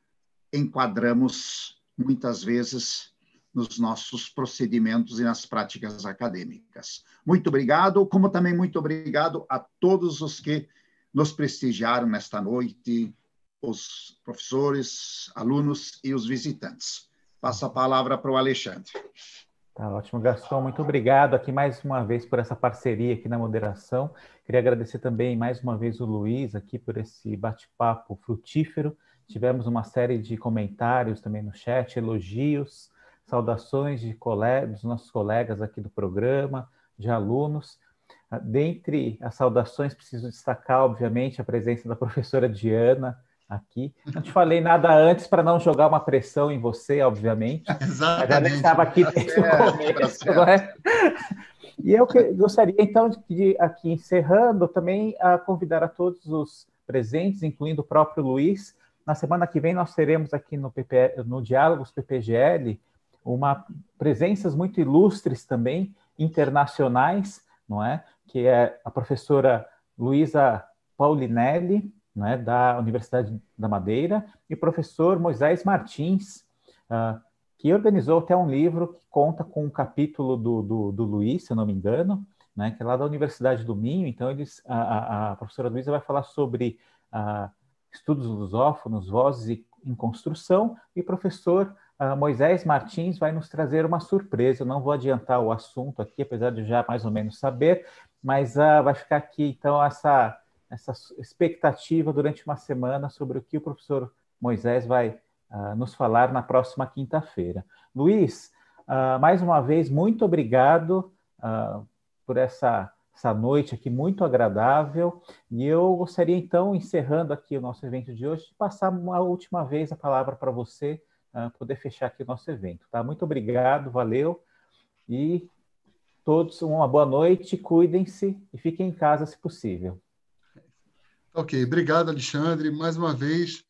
enquadramos muitas vezes nos nossos procedimentos e nas práticas acadêmicas. Muito obrigado, como também muito obrigado a todos os que nos prestigiaram nesta noite os professores, alunos e os visitantes. Passo a palavra para o Alexandre. Tá ótimo, Gastão. Muito obrigado aqui mais uma vez por essa parceria aqui na moderação. Queria agradecer também mais uma vez o Luiz aqui por esse bate-papo frutífero. Tivemos uma série de comentários também no chat, elogios, saudações de colegas, dos nossos colegas aqui do programa, de alunos. Ah, dentre as saudações, preciso destacar, obviamente, a presença da professora Diana, aqui. Não te falei nada antes para não jogar uma pressão em você, obviamente. Exatamente. estava aqui tá desde o tá começo, não é? E eu gostaria, então, de aqui encerrando, também a convidar a todos os presentes, incluindo o próprio Luiz. Na semana que vem nós teremos aqui no, PP, no Diálogos PPGL uma presenças muito ilustres também, internacionais, não é? Que é a professora Luísa Paulinelli, né, da Universidade da Madeira, e o professor Moisés Martins, uh, que organizou até um livro que conta com um capítulo do, do, do Luiz, se eu não me engano, né, que é lá da Universidade do Minho. Então, eles, a, a professora Luísa vai falar sobre uh, estudos lusófonos, vozes em construção, e o professor uh, Moisés Martins vai nos trazer uma surpresa. Eu não vou adiantar o assunto aqui, apesar de já mais ou menos saber, mas uh, vai ficar aqui, então, essa essa expectativa durante uma semana sobre o que o professor Moisés vai uh, nos falar na próxima quinta-feira. Luiz, uh, mais uma vez, muito obrigado uh, por essa, essa noite aqui muito agradável. E eu gostaria, então, encerrando aqui o nosso evento de hoje, de passar uma última vez a palavra para você poder fechar aqui o nosso evento. Tá? Muito obrigado, valeu. E todos uma boa noite, cuidem-se e fiquem em casa se possível. Ok, obrigado, Alexandre. Mais uma vez,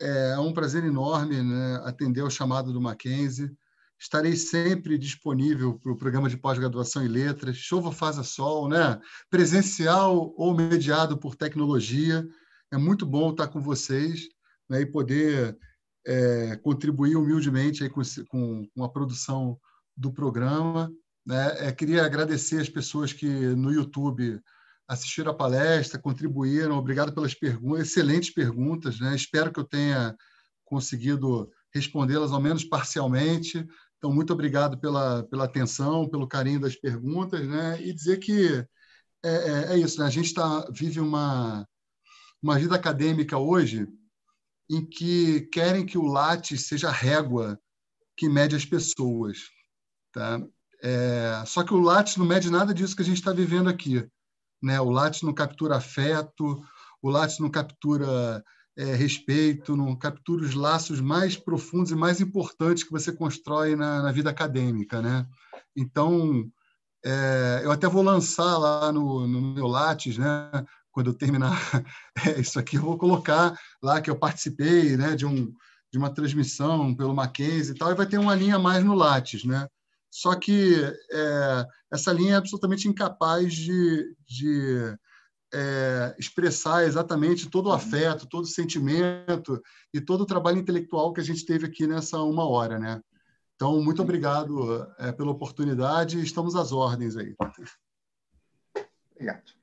é, é um prazer enorme né, atender ao chamado do Mackenzie. Estarei sempre disponível para o programa de pós-graduação em letras, chova, faça sol, né? presencial ou mediado por tecnologia. É muito bom estar com vocês né, e poder é, contribuir humildemente aí com, com, com a produção do programa. Né? É, queria agradecer as pessoas que no YouTube assistiram à palestra, contribuíram. Obrigado pelas perguntas, excelentes perguntas. Né? Espero que eu tenha conseguido respondê-las, ao menos parcialmente. Então, muito obrigado pela, pela atenção, pelo carinho das perguntas. Né? E dizer que é, é, é isso, né? a gente tá, vive uma, uma vida acadêmica hoje em que querem que o Lattes seja a régua que mede as pessoas. Tá? É, só que o Lattes não mede nada disso que a gente está vivendo aqui. Né? O látice não captura afeto, o látice não captura é, respeito, não captura os laços mais profundos e mais importantes que você constrói na, na vida acadêmica. Né? Então, é, eu até vou lançar lá no, no meu Lattes, né? quando eu terminar é isso aqui, eu vou colocar lá que eu participei né? de, um, de uma transmissão pelo Mackenzie e tal, e vai ter uma linha mais no Lattes, né? Só que é, essa linha é absolutamente incapaz de, de é, expressar exatamente todo o uhum. afeto, todo o sentimento e todo o trabalho intelectual que a gente teve aqui nessa uma hora, né? Então, muito uhum. obrigado é, pela oportunidade. Estamos às ordens aí. Obrigado.